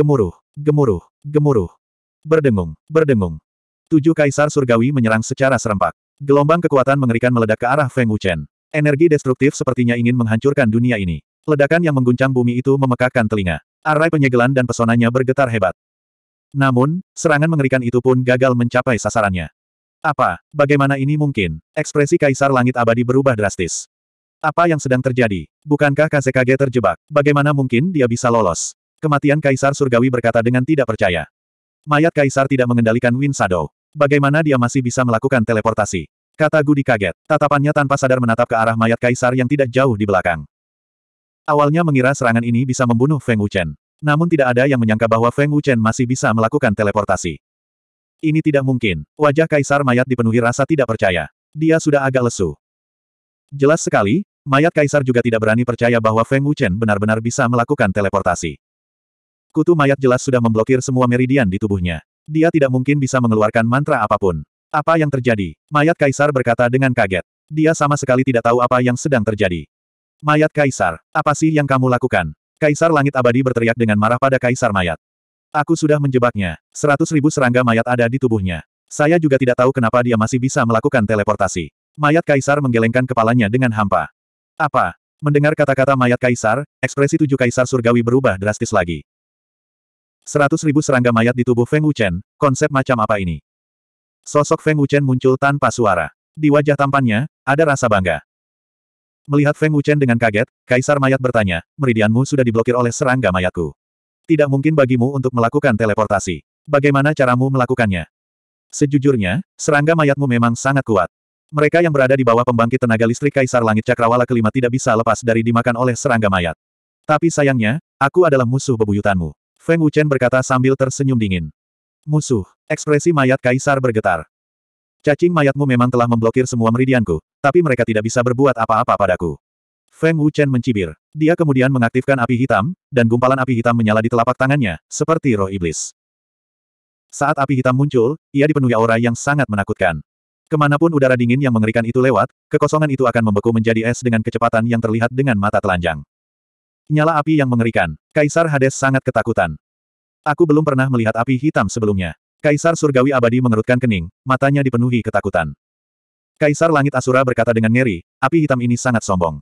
Gemuruh, gemuruh, gemuruh. Berdengung, berdengung. Tujuh kaisar surgawi menyerang secara serempak. Gelombang kekuatan mengerikan meledak ke arah Feng Wuchen. Energi destruktif sepertinya ingin menghancurkan dunia ini. Ledakan yang mengguncang bumi itu memekakkan telinga. Arai penyegelan dan pesonanya bergetar hebat. Namun, serangan mengerikan itu pun gagal mencapai sasarannya. Apa? Bagaimana ini mungkin? Ekspresi Kaisar Langit Abadi berubah drastis. Apa yang sedang terjadi? Bukankah Kazekage terjebak? Bagaimana mungkin dia bisa lolos? Kematian Kaisar Surgawi berkata dengan tidak percaya. Mayat Kaisar tidak mengendalikan Win Shadow. Bagaimana dia masih bisa melakukan teleportasi? Kata Gudi kaget. Tatapannya tanpa sadar menatap ke arah mayat Kaisar yang tidak jauh di belakang. Awalnya mengira serangan ini bisa membunuh Feng Wuchen. Namun tidak ada yang menyangka bahwa Feng Wuchen masih bisa melakukan teleportasi. Ini tidak mungkin. Wajah Kaisar mayat dipenuhi rasa tidak percaya. Dia sudah agak lesu. Jelas sekali, mayat Kaisar juga tidak berani percaya bahwa Feng Wuchen benar-benar bisa melakukan teleportasi. Kutu mayat jelas sudah memblokir semua meridian di tubuhnya. Dia tidak mungkin bisa mengeluarkan mantra apapun. Apa yang terjadi? Mayat kaisar berkata dengan kaget. Dia sama sekali tidak tahu apa yang sedang terjadi. Mayat kaisar, apa sih yang kamu lakukan? Kaisar langit abadi berteriak dengan marah pada kaisar mayat. Aku sudah menjebaknya. Seratus ribu serangga mayat ada di tubuhnya. Saya juga tidak tahu kenapa dia masih bisa melakukan teleportasi. Mayat kaisar menggelengkan kepalanya dengan hampa. Apa? Mendengar kata-kata mayat kaisar, ekspresi tujuh kaisar surgawi berubah drastis lagi. Seratus ribu serangga mayat di tubuh Feng Wuchen, konsep macam apa ini? Sosok Feng Wuchen muncul tanpa suara. Di wajah tampannya, ada rasa bangga. Melihat Feng Wuchen dengan kaget, Kaisar Mayat bertanya, meridianmu sudah diblokir oleh serangga mayatku. Tidak mungkin bagimu untuk melakukan teleportasi. Bagaimana caramu melakukannya? Sejujurnya, serangga mayatmu memang sangat kuat. Mereka yang berada di bawah pembangkit tenaga listrik Kaisar Langit Cakrawala kelima tidak bisa lepas dari dimakan oleh serangga mayat. Tapi sayangnya, aku adalah musuh bebuyutanmu. Feng Wuchen berkata sambil tersenyum dingin. Musuh. Ekspresi mayat kaisar bergetar. Cacing mayatmu memang telah memblokir semua meridianku, tapi mereka tidak bisa berbuat apa-apa padaku. Feng Wuchen mencibir. Dia kemudian mengaktifkan api hitam, dan gumpalan api hitam menyala di telapak tangannya, seperti roh iblis. Saat api hitam muncul, ia dipenuhi aura yang sangat menakutkan. Kemanapun udara dingin yang mengerikan itu lewat, kekosongan itu akan membeku menjadi es dengan kecepatan yang terlihat dengan mata telanjang nyala api yang mengerikan. Kaisar Hades sangat ketakutan. Aku belum pernah melihat api hitam sebelumnya. Kaisar Surgawi Abadi mengerutkan kening, matanya dipenuhi ketakutan. Kaisar Langit Asura berkata dengan ngeri, api hitam ini sangat sombong.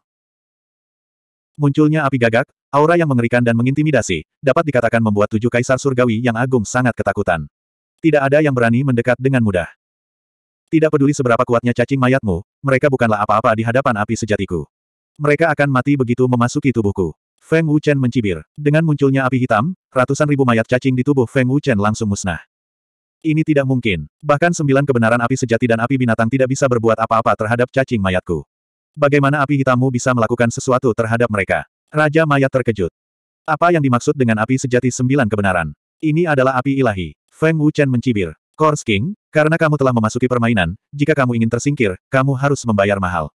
Munculnya api gagak, aura yang mengerikan dan mengintimidasi, dapat dikatakan membuat tujuh Kaisar Surgawi yang agung sangat ketakutan. Tidak ada yang berani mendekat dengan mudah. Tidak peduli seberapa kuatnya cacing mayatmu, mereka bukanlah apa-apa di hadapan api sejatiku. Mereka akan mati begitu memasuki tubuhku. Feng Wuchen mencibir. Dengan munculnya api hitam, ratusan ribu mayat cacing di tubuh Feng Wuchen langsung musnah. Ini tidak mungkin. Bahkan sembilan kebenaran api sejati dan api binatang tidak bisa berbuat apa-apa terhadap cacing mayatku. Bagaimana api hitammu bisa melakukan sesuatu terhadap mereka? Raja mayat terkejut. Apa yang dimaksud dengan api sejati sembilan kebenaran? Ini adalah api ilahi. Feng Wuchen mencibir. Kors King, karena kamu telah memasuki permainan, jika kamu ingin tersingkir, kamu harus membayar mahal.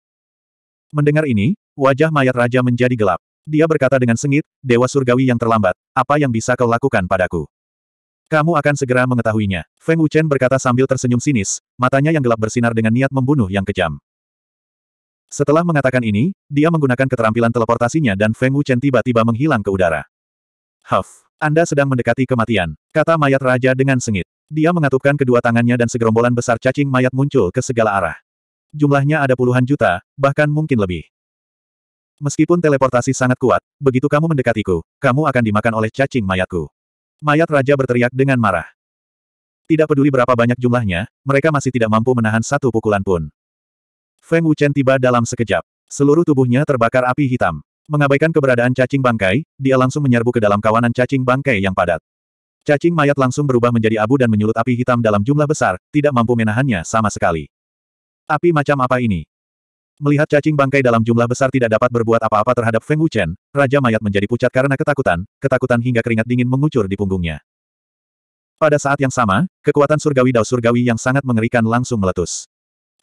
Mendengar ini, wajah mayat raja menjadi gelap. Dia berkata dengan sengit, Dewa Surgawi yang terlambat, apa yang bisa kau lakukan padaku? Kamu akan segera mengetahuinya. Feng Wuchen berkata sambil tersenyum sinis, matanya yang gelap bersinar dengan niat membunuh yang kejam. Setelah mengatakan ini, dia menggunakan keterampilan teleportasinya dan Feng Wuchen tiba-tiba menghilang ke udara. Huff, Anda sedang mendekati kematian, kata mayat raja dengan sengit. Dia mengatupkan kedua tangannya dan segerombolan besar cacing mayat muncul ke segala arah. Jumlahnya ada puluhan juta, bahkan mungkin lebih. Meskipun teleportasi sangat kuat, begitu kamu mendekatiku, kamu akan dimakan oleh cacing mayatku. Mayat raja berteriak dengan marah. Tidak peduli berapa banyak jumlahnya, mereka masih tidak mampu menahan satu pukulan pun. Feng Wuchen tiba dalam sekejap. Seluruh tubuhnya terbakar api hitam. Mengabaikan keberadaan cacing bangkai, dia langsung menyerbu ke dalam kawanan cacing bangkai yang padat. Cacing mayat langsung berubah menjadi abu dan menyulut api hitam dalam jumlah besar, tidak mampu menahannya sama sekali. Api macam apa ini? Melihat cacing bangkai dalam jumlah besar tidak dapat berbuat apa-apa terhadap Feng Wuchen, Raja Mayat menjadi pucat karena ketakutan, ketakutan hingga keringat dingin mengucur di punggungnya. Pada saat yang sama, kekuatan surgawi dao surgawi yang sangat mengerikan langsung meletus.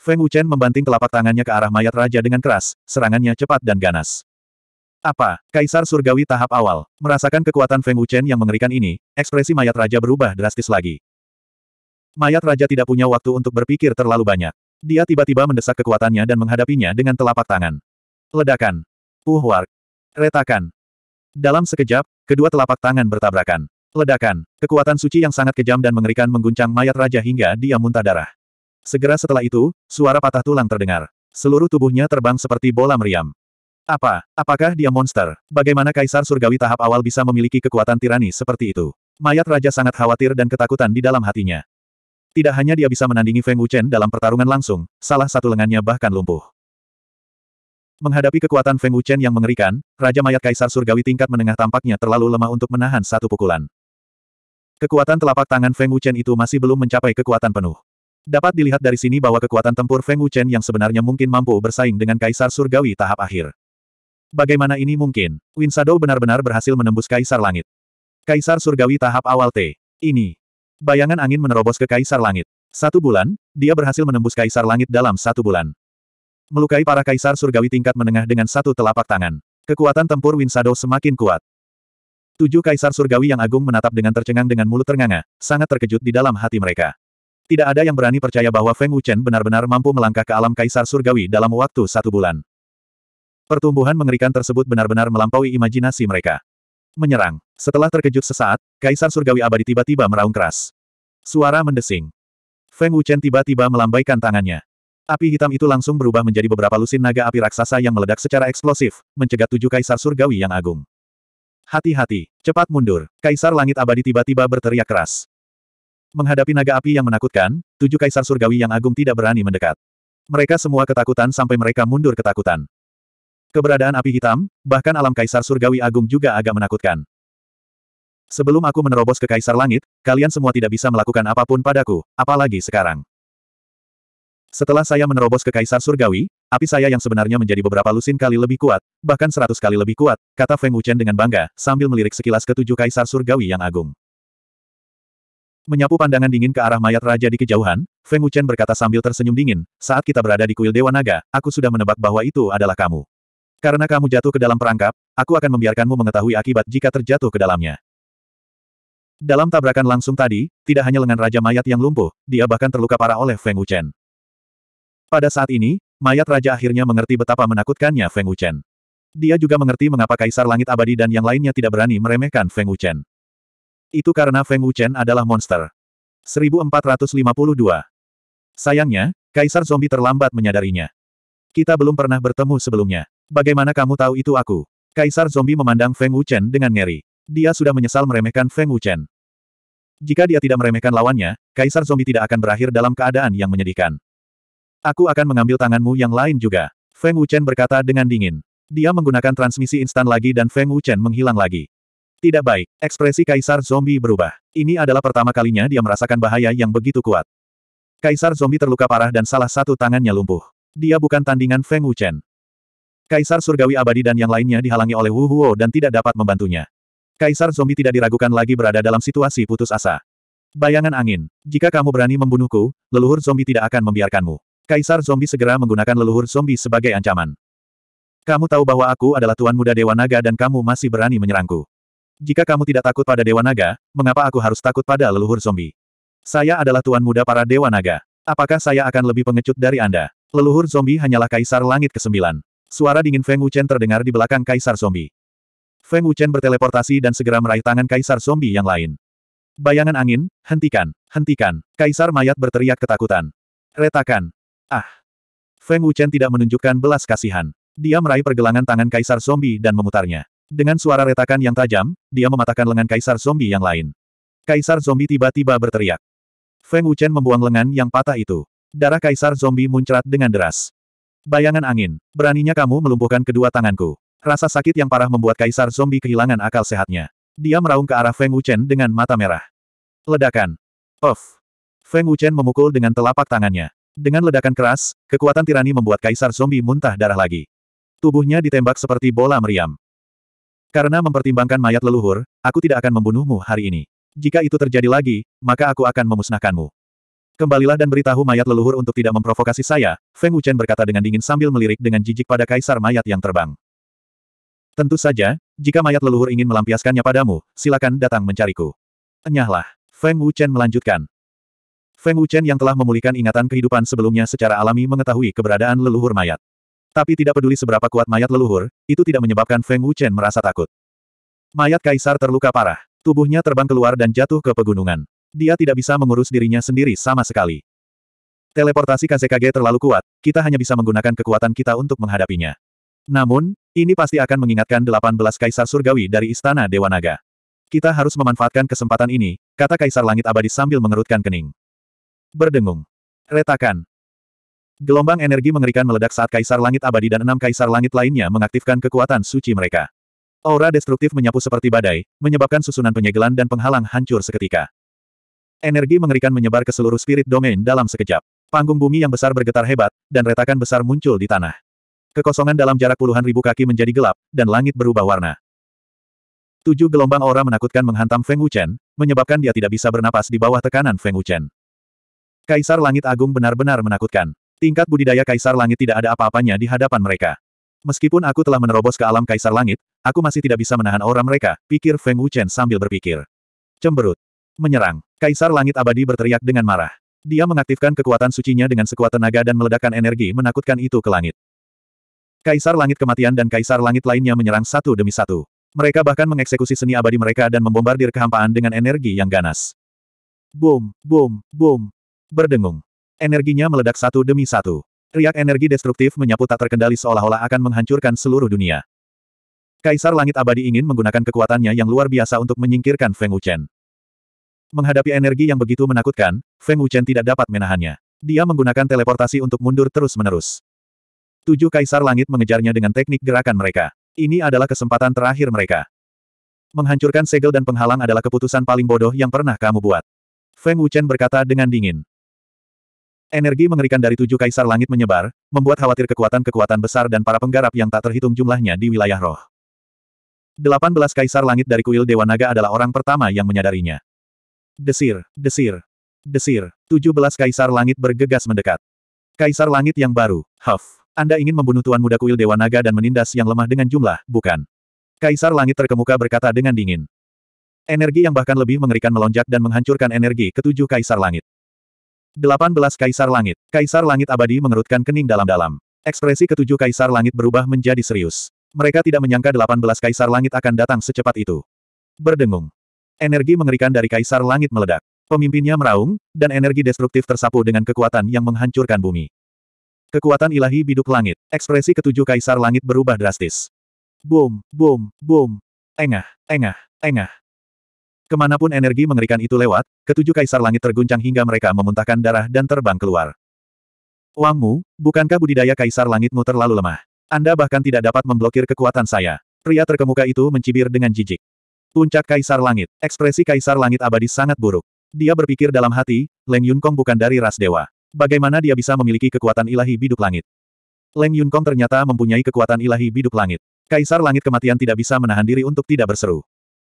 Feng Wuchen membanting telapak tangannya ke arah mayat raja dengan keras, serangannya cepat dan ganas. Apa? Kaisar surgawi tahap awal, merasakan kekuatan Feng Wuchen yang mengerikan ini, ekspresi mayat raja berubah drastis lagi. Mayat raja tidak punya waktu untuk berpikir terlalu banyak. Dia tiba-tiba mendesak kekuatannya dan menghadapinya dengan telapak tangan. Ledakan. Uhwar. Retakan. Dalam sekejap, kedua telapak tangan bertabrakan. Ledakan. Kekuatan suci yang sangat kejam dan mengerikan mengguncang mayat raja hingga dia muntah darah. Segera setelah itu, suara patah tulang terdengar. Seluruh tubuhnya terbang seperti bola meriam. Apa? Apakah dia monster? Bagaimana kaisar surgawi tahap awal bisa memiliki kekuatan tirani seperti itu? Mayat raja sangat khawatir dan ketakutan di dalam hatinya. Tidak hanya dia bisa menandingi Feng Wuchen dalam pertarungan langsung, salah satu lengannya bahkan lumpuh. Menghadapi kekuatan Feng Wuchen yang mengerikan, Raja Mayat Kaisar Surgawi tingkat menengah tampaknya terlalu lemah untuk menahan satu pukulan. Kekuatan telapak tangan Feng Wuchen itu masih belum mencapai kekuatan penuh. Dapat dilihat dari sini bahwa kekuatan tempur Feng Wuchen yang sebenarnya mungkin mampu bersaing dengan Kaisar Surgawi tahap akhir. Bagaimana ini mungkin? Winsado benar-benar berhasil menembus Kaisar Langit. Kaisar Surgawi tahap awal T. Ini, Bayangan angin menerobos ke Kaisar Langit. Satu bulan, dia berhasil menembus Kaisar Langit dalam satu bulan. Melukai para Kaisar Surgawi tingkat menengah dengan satu telapak tangan. Kekuatan tempur Winsado semakin kuat. Tujuh Kaisar Surgawi yang agung menatap dengan tercengang dengan mulut ternganga, sangat terkejut di dalam hati mereka. Tidak ada yang berani percaya bahwa Feng Wuchen benar-benar mampu melangkah ke alam Kaisar Surgawi dalam waktu satu bulan. Pertumbuhan mengerikan tersebut benar-benar melampaui imajinasi mereka. Menyerang. Setelah terkejut sesaat, Kaisar Surgawi Abadi tiba-tiba meraung keras. Suara mendesing. Feng Wuchen tiba-tiba melambaikan tangannya. Api hitam itu langsung berubah menjadi beberapa lusin naga api raksasa yang meledak secara eksplosif, mencegat tujuh Kaisar Surgawi yang agung. Hati-hati, cepat mundur, Kaisar Langit Abadi tiba-tiba berteriak keras. Menghadapi naga api yang menakutkan, tujuh Kaisar Surgawi yang agung tidak berani mendekat. Mereka semua ketakutan sampai mereka mundur ketakutan. Keberadaan api hitam, bahkan alam kaisar surgawi agung juga agak menakutkan. Sebelum aku menerobos ke kaisar langit, kalian semua tidak bisa melakukan apapun padaku, apalagi sekarang. Setelah saya menerobos ke kaisar surgawi, api saya yang sebenarnya menjadi beberapa lusin kali lebih kuat, bahkan seratus kali lebih kuat, kata Feng Wuchen dengan bangga, sambil melirik sekilas ke tujuh kaisar surgawi yang agung. Menyapu pandangan dingin ke arah mayat raja di kejauhan, Feng Wuchen berkata sambil tersenyum dingin, saat kita berada di kuil Dewa Naga, aku sudah menebak bahwa itu adalah kamu. Karena kamu jatuh ke dalam perangkap, aku akan membiarkanmu mengetahui akibat jika terjatuh ke dalamnya. Dalam tabrakan langsung tadi, tidak hanya lengan Raja Mayat yang lumpuh, dia bahkan terluka parah oleh Feng Wuchen. Pada saat ini, mayat Raja akhirnya mengerti betapa menakutkannya Feng Wuchen. Dia juga mengerti mengapa Kaisar Langit Abadi dan yang lainnya tidak berani meremehkan Feng Wuchen. Itu karena Feng Wuchen adalah monster. 1452. Sayangnya, Kaisar Zombie terlambat menyadarinya. Kita belum pernah bertemu sebelumnya. Bagaimana kamu tahu itu aku? Kaisar zombie memandang Feng Wuchen dengan ngeri. Dia sudah menyesal meremehkan Feng Wuchen. Jika dia tidak meremehkan lawannya, Kaisar zombie tidak akan berakhir dalam keadaan yang menyedihkan. Aku akan mengambil tanganmu yang lain juga. Feng Wuchen berkata dengan dingin. Dia menggunakan transmisi instan lagi dan Feng Wuchen menghilang lagi. Tidak baik, ekspresi Kaisar zombie berubah. Ini adalah pertama kalinya dia merasakan bahaya yang begitu kuat. Kaisar zombie terluka parah dan salah satu tangannya lumpuh. Dia bukan tandingan Feng Wuchen. Kaisar Surgawi Abadi dan yang lainnya dihalangi oleh Wu Huo dan tidak dapat membantunya. Kaisar Zombie tidak diragukan lagi berada dalam situasi putus asa. Bayangan angin. Jika kamu berani membunuhku, leluhur zombie tidak akan membiarkanmu. Kaisar Zombie segera menggunakan leluhur zombie sebagai ancaman. Kamu tahu bahwa aku adalah Tuan Muda Dewa Naga dan kamu masih berani menyerangku. Jika kamu tidak takut pada Dewa Naga, mengapa aku harus takut pada leluhur zombie? Saya adalah Tuan Muda para Dewa Naga. Apakah saya akan lebih pengecut dari Anda? Leluhur zombie hanyalah Kaisar Langit ke-9. Suara dingin Feng Wuchen terdengar di belakang Kaisar Zombie. Feng Wuchen berteleportasi dan segera meraih tangan Kaisar Zombie yang lain. Bayangan angin, hentikan, hentikan. Kaisar mayat berteriak ketakutan. Retakan. Ah. Feng Wuchen tidak menunjukkan belas kasihan. Dia meraih pergelangan tangan Kaisar Zombie dan memutarnya. Dengan suara retakan yang tajam, dia mematahkan lengan Kaisar Zombie yang lain. Kaisar Zombie tiba-tiba berteriak. Feng Wuchen membuang lengan yang patah itu. Darah Kaisar Zombie muncrat dengan deras. Bayangan angin. Beraninya kamu melumpuhkan kedua tanganku. Rasa sakit yang parah membuat Kaisar Zombie kehilangan akal sehatnya. Dia meraung ke arah Feng Wuchen dengan mata merah. Ledakan. Of. Feng Wuchen memukul dengan telapak tangannya. Dengan ledakan keras, kekuatan tirani membuat Kaisar Zombie muntah darah lagi. Tubuhnya ditembak seperti bola meriam. Karena mempertimbangkan mayat leluhur, aku tidak akan membunuhmu hari ini. Jika itu terjadi lagi, maka aku akan memusnahkanmu. Kembalilah dan beritahu mayat leluhur untuk tidak memprovokasi saya, Feng Wuchen berkata dengan dingin sambil melirik dengan jijik pada kaisar mayat yang terbang. Tentu saja, jika mayat leluhur ingin melampiaskannya padamu, silakan datang mencariku. Enyahlah. Feng Wuchen melanjutkan. Feng Wuchen yang telah memulihkan ingatan kehidupan sebelumnya secara alami mengetahui keberadaan leluhur mayat. Tapi tidak peduli seberapa kuat mayat leluhur, itu tidak menyebabkan Feng Wuchen merasa takut. Mayat kaisar terluka parah. Tubuhnya terbang keluar dan jatuh ke pegunungan. Dia tidak bisa mengurus dirinya sendiri sama sekali. Teleportasi KZKG terlalu kuat, kita hanya bisa menggunakan kekuatan kita untuk menghadapinya. Namun, ini pasti akan mengingatkan 18 kaisar surgawi dari Istana Dewa Naga. Kita harus memanfaatkan kesempatan ini, kata Kaisar Langit Abadi sambil mengerutkan kening. Berdengung. Retakan. Gelombang energi mengerikan meledak saat Kaisar Langit Abadi dan enam Kaisar Langit lainnya mengaktifkan kekuatan suci mereka. Aura destruktif menyapu seperti badai, menyebabkan susunan penyegelan dan penghalang hancur seketika. Energi mengerikan menyebar ke seluruh spirit domain dalam sekejap. Panggung bumi yang besar bergetar hebat, dan retakan besar muncul di tanah. Kekosongan dalam jarak puluhan ribu kaki menjadi gelap, dan langit berubah warna. Tujuh gelombang aura menakutkan menghantam Feng Wuchen, menyebabkan dia tidak bisa bernapas di bawah tekanan Feng Wuchen. Kaisar Langit Agung benar-benar menakutkan. Tingkat budidaya Kaisar Langit tidak ada apa-apanya di hadapan mereka. Meskipun aku telah menerobos ke alam Kaisar Langit, aku masih tidak bisa menahan aura mereka, pikir Feng Wuchen sambil berpikir. Cemberut. Menyerang. Kaisar Langit Abadi berteriak dengan marah. Dia mengaktifkan kekuatan sucinya dengan sekuat tenaga dan meledakkan energi menakutkan itu ke langit. Kaisar Langit Kematian dan Kaisar Langit lainnya menyerang satu demi satu. Mereka bahkan mengeksekusi seni abadi mereka dan membombardir kehampaan dengan energi yang ganas. Boom, boom, boom. Berdengung. Energinya meledak satu demi satu. Riak energi destruktif menyapu tak terkendali seolah-olah akan menghancurkan seluruh dunia. Kaisar Langit Abadi ingin menggunakan kekuatannya yang luar biasa untuk menyingkirkan Feng Wuchen. Menghadapi energi yang begitu menakutkan, Feng Wuchen tidak dapat menahannya. Dia menggunakan teleportasi untuk mundur terus-menerus. Tujuh kaisar langit mengejarnya dengan teknik gerakan mereka. Ini adalah kesempatan terakhir mereka. Menghancurkan segel dan penghalang adalah keputusan paling bodoh yang pernah kamu buat. Feng Wuchen berkata dengan dingin. Energi mengerikan dari tujuh kaisar langit menyebar, membuat khawatir kekuatan-kekuatan besar dan para penggarap yang tak terhitung jumlahnya di wilayah roh. Delapan belas kaisar langit dari kuil Dewa Naga adalah orang pertama yang menyadarinya. Desir, desir, desir. 17 kaisar langit bergegas mendekat. Kaisar langit yang baru, Huff. Anda ingin membunuh Tuan Muda Kuil Dewa Naga dan menindas yang lemah dengan jumlah, bukan? Kaisar langit terkemuka berkata dengan dingin. Energi yang bahkan lebih mengerikan melonjak dan menghancurkan energi ketujuh kaisar langit. 18 kaisar langit. Kaisar langit abadi mengerutkan kening dalam-dalam. Ekspresi ketujuh kaisar langit berubah menjadi serius. Mereka tidak menyangka 18 kaisar langit akan datang secepat itu. Berdengung, Energi mengerikan dari Kaisar Langit meledak. Pemimpinnya meraung, dan energi destruktif tersapu dengan kekuatan yang menghancurkan bumi. Kekuatan ilahi biduk langit, ekspresi ketujuh Kaisar Langit berubah drastis. Boom, boom, boom. Engah, engah, engah. Kemanapun energi mengerikan itu lewat, ketujuh Kaisar Langit terguncang hingga mereka memuntahkan darah dan terbang keluar. Wangmu, bukankah budidaya Kaisar Langitmu terlalu lemah? Anda bahkan tidak dapat memblokir kekuatan saya. Pria terkemuka itu mencibir dengan jijik. Puncak Kaisar Langit. Ekspresi Kaisar Langit abadi sangat buruk. Dia berpikir dalam hati, Leng Yun Kong bukan dari ras dewa. Bagaimana dia bisa memiliki kekuatan ilahi biduk langit? Leng Yun Kong ternyata mempunyai kekuatan ilahi biduk langit. Kaisar Langit kematian tidak bisa menahan diri untuk tidak berseru.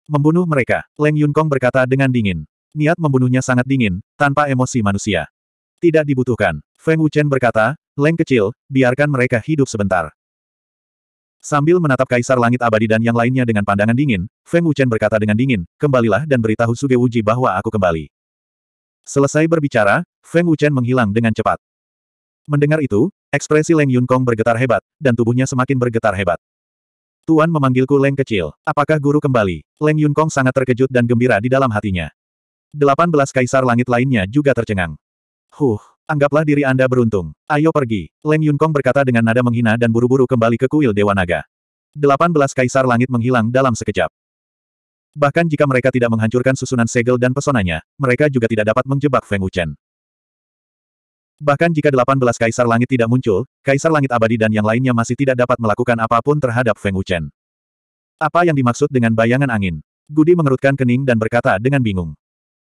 Membunuh mereka, Leng Yun Kong berkata dengan dingin. Niat membunuhnya sangat dingin, tanpa emosi manusia. Tidak dibutuhkan. Feng Wuchen berkata, Leng kecil, biarkan mereka hidup sebentar. Sambil menatap kaisar langit abadi dan yang lainnya dengan pandangan dingin, Feng Wuchen berkata dengan dingin, kembalilah dan beritahu Suge Wuji bahwa aku kembali. Selesai berbicara, Feng Wuchen menghilang dengan cepat. Mendengar itu, ekspresi Leng Yun Kong bergetar hebat, dan tubuhnya semakin bergetar hebat. Tuan memanggilku Leng kecil, apakah guru kembali? Leng Yun Kong sangat terkejut dan gembira di dalam hatinya. Delapan belas kaisar langit lainnya juga tercengang. Huh, Anggaplah diri Anda beruntung. Ayo pergi. Leng Yunkong berkata dengan nada menghina dan buru-buru kembali ke kuil Dewa Naga. Delapan belas kaisar langit menghilang dalam sekejap. Bahkan jika mereka tidak menghancurkan susunan segel dan pesonanya, mereka juga tidak dapat menjebak Feng Wuchen. Bahkan jika delapan belas kaisar langit tidak muncul, kaisar langit abadi dan yang lainnya masih tidak dapat melakukan apapun terhadap Feng Wuchen. Apa yang dimaksud dengan bayangan angin? Gudi mengerutkan kening dan berkata dengan bingung.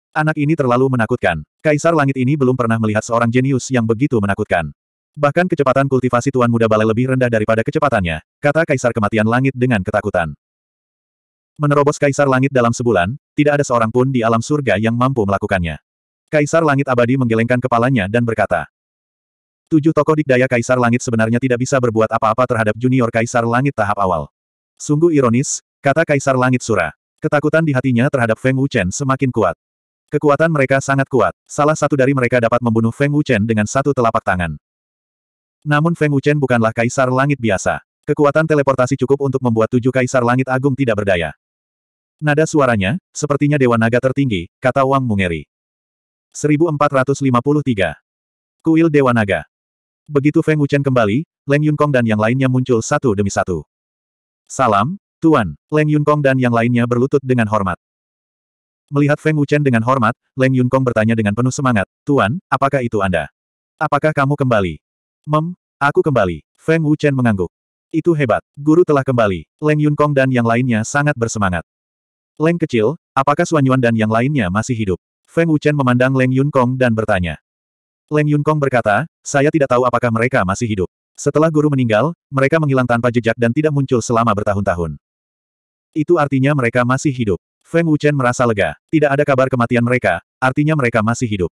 Anak ini terlalu menakutkan. Kaisar Langit ini belum pernah melihat seorang jenius yang begitu menakutkan. Bahkan kecepatan kultivasi Tuan Muda Balai lebih rendah daripada kecepatannya, kata Kaisar Kematian Langit dengan ketakutan. Menerobos Kaisar Langit dalam sebulan, tidak ada seorang pun di alam surga yang mampu melakukannya. Kaisar Langit abadi menggelengkan kepalanya dan berkata, Tujuh tokoh dikdaya Kaisar Langit sebenarnya tidak bisa berbuat apa-apa terhadap junior Kaisar Langit tahap awal. Sungguh ironis, kata Kaisar Langit Sura. Ketakutan di hatinya terhadap Feng Wuchen semakin kuat. Kekuatan mereka sangat kuat. Salah satu dari mereka dapat membunuh Feng Wuchen dengan satu telapak tangan. Namun Feng Wuchen bukanlah kaisar langit biasa. Kekuatan teleportasi cukup untuk membuat tujuh kaisar langit agung tidak berdaya. Nada suaranya, sepertinya dewa naga tertinggi, kata Wang Mungeri. 1453. Kuil Dewa Naga. Begitu Feng Wuchen kembali, Leng Yunkong dan yang lainnya muncul satu demi satu. Salam, Tuan, Leng Yunkong dan yang lainnya berlutut dengan hormat. Melihat Feng Wuchen dengan hormat, Leng Yunkong bertanya dengan penuh semangat, Tuan, apakah itu Anda? Apakah kamu kembali? Mem, aku kembali. Feng Wuchen mengangguk. Itu hebat, guru telah kembali. Leng Yunkong dan yang lainnya sangat bersemangat. Leng kecil, apakah Suan Yuan dan yang lainnya masih hidup? Feng Wuchen memandang Leng Yunkong dan bertanya. Leng Yunkong berkata, saya tidak tahu apakah mereka masih hidup. Setelah guru meninggal, mereka menghilang tanpa jejak dan tidak muncul selama bertahun-tahun. Itu artinya mereka masih hidup. Feng Wuchen merasa lega. Tidak ada kabar kematian mereka, artinya mereka masih hidup.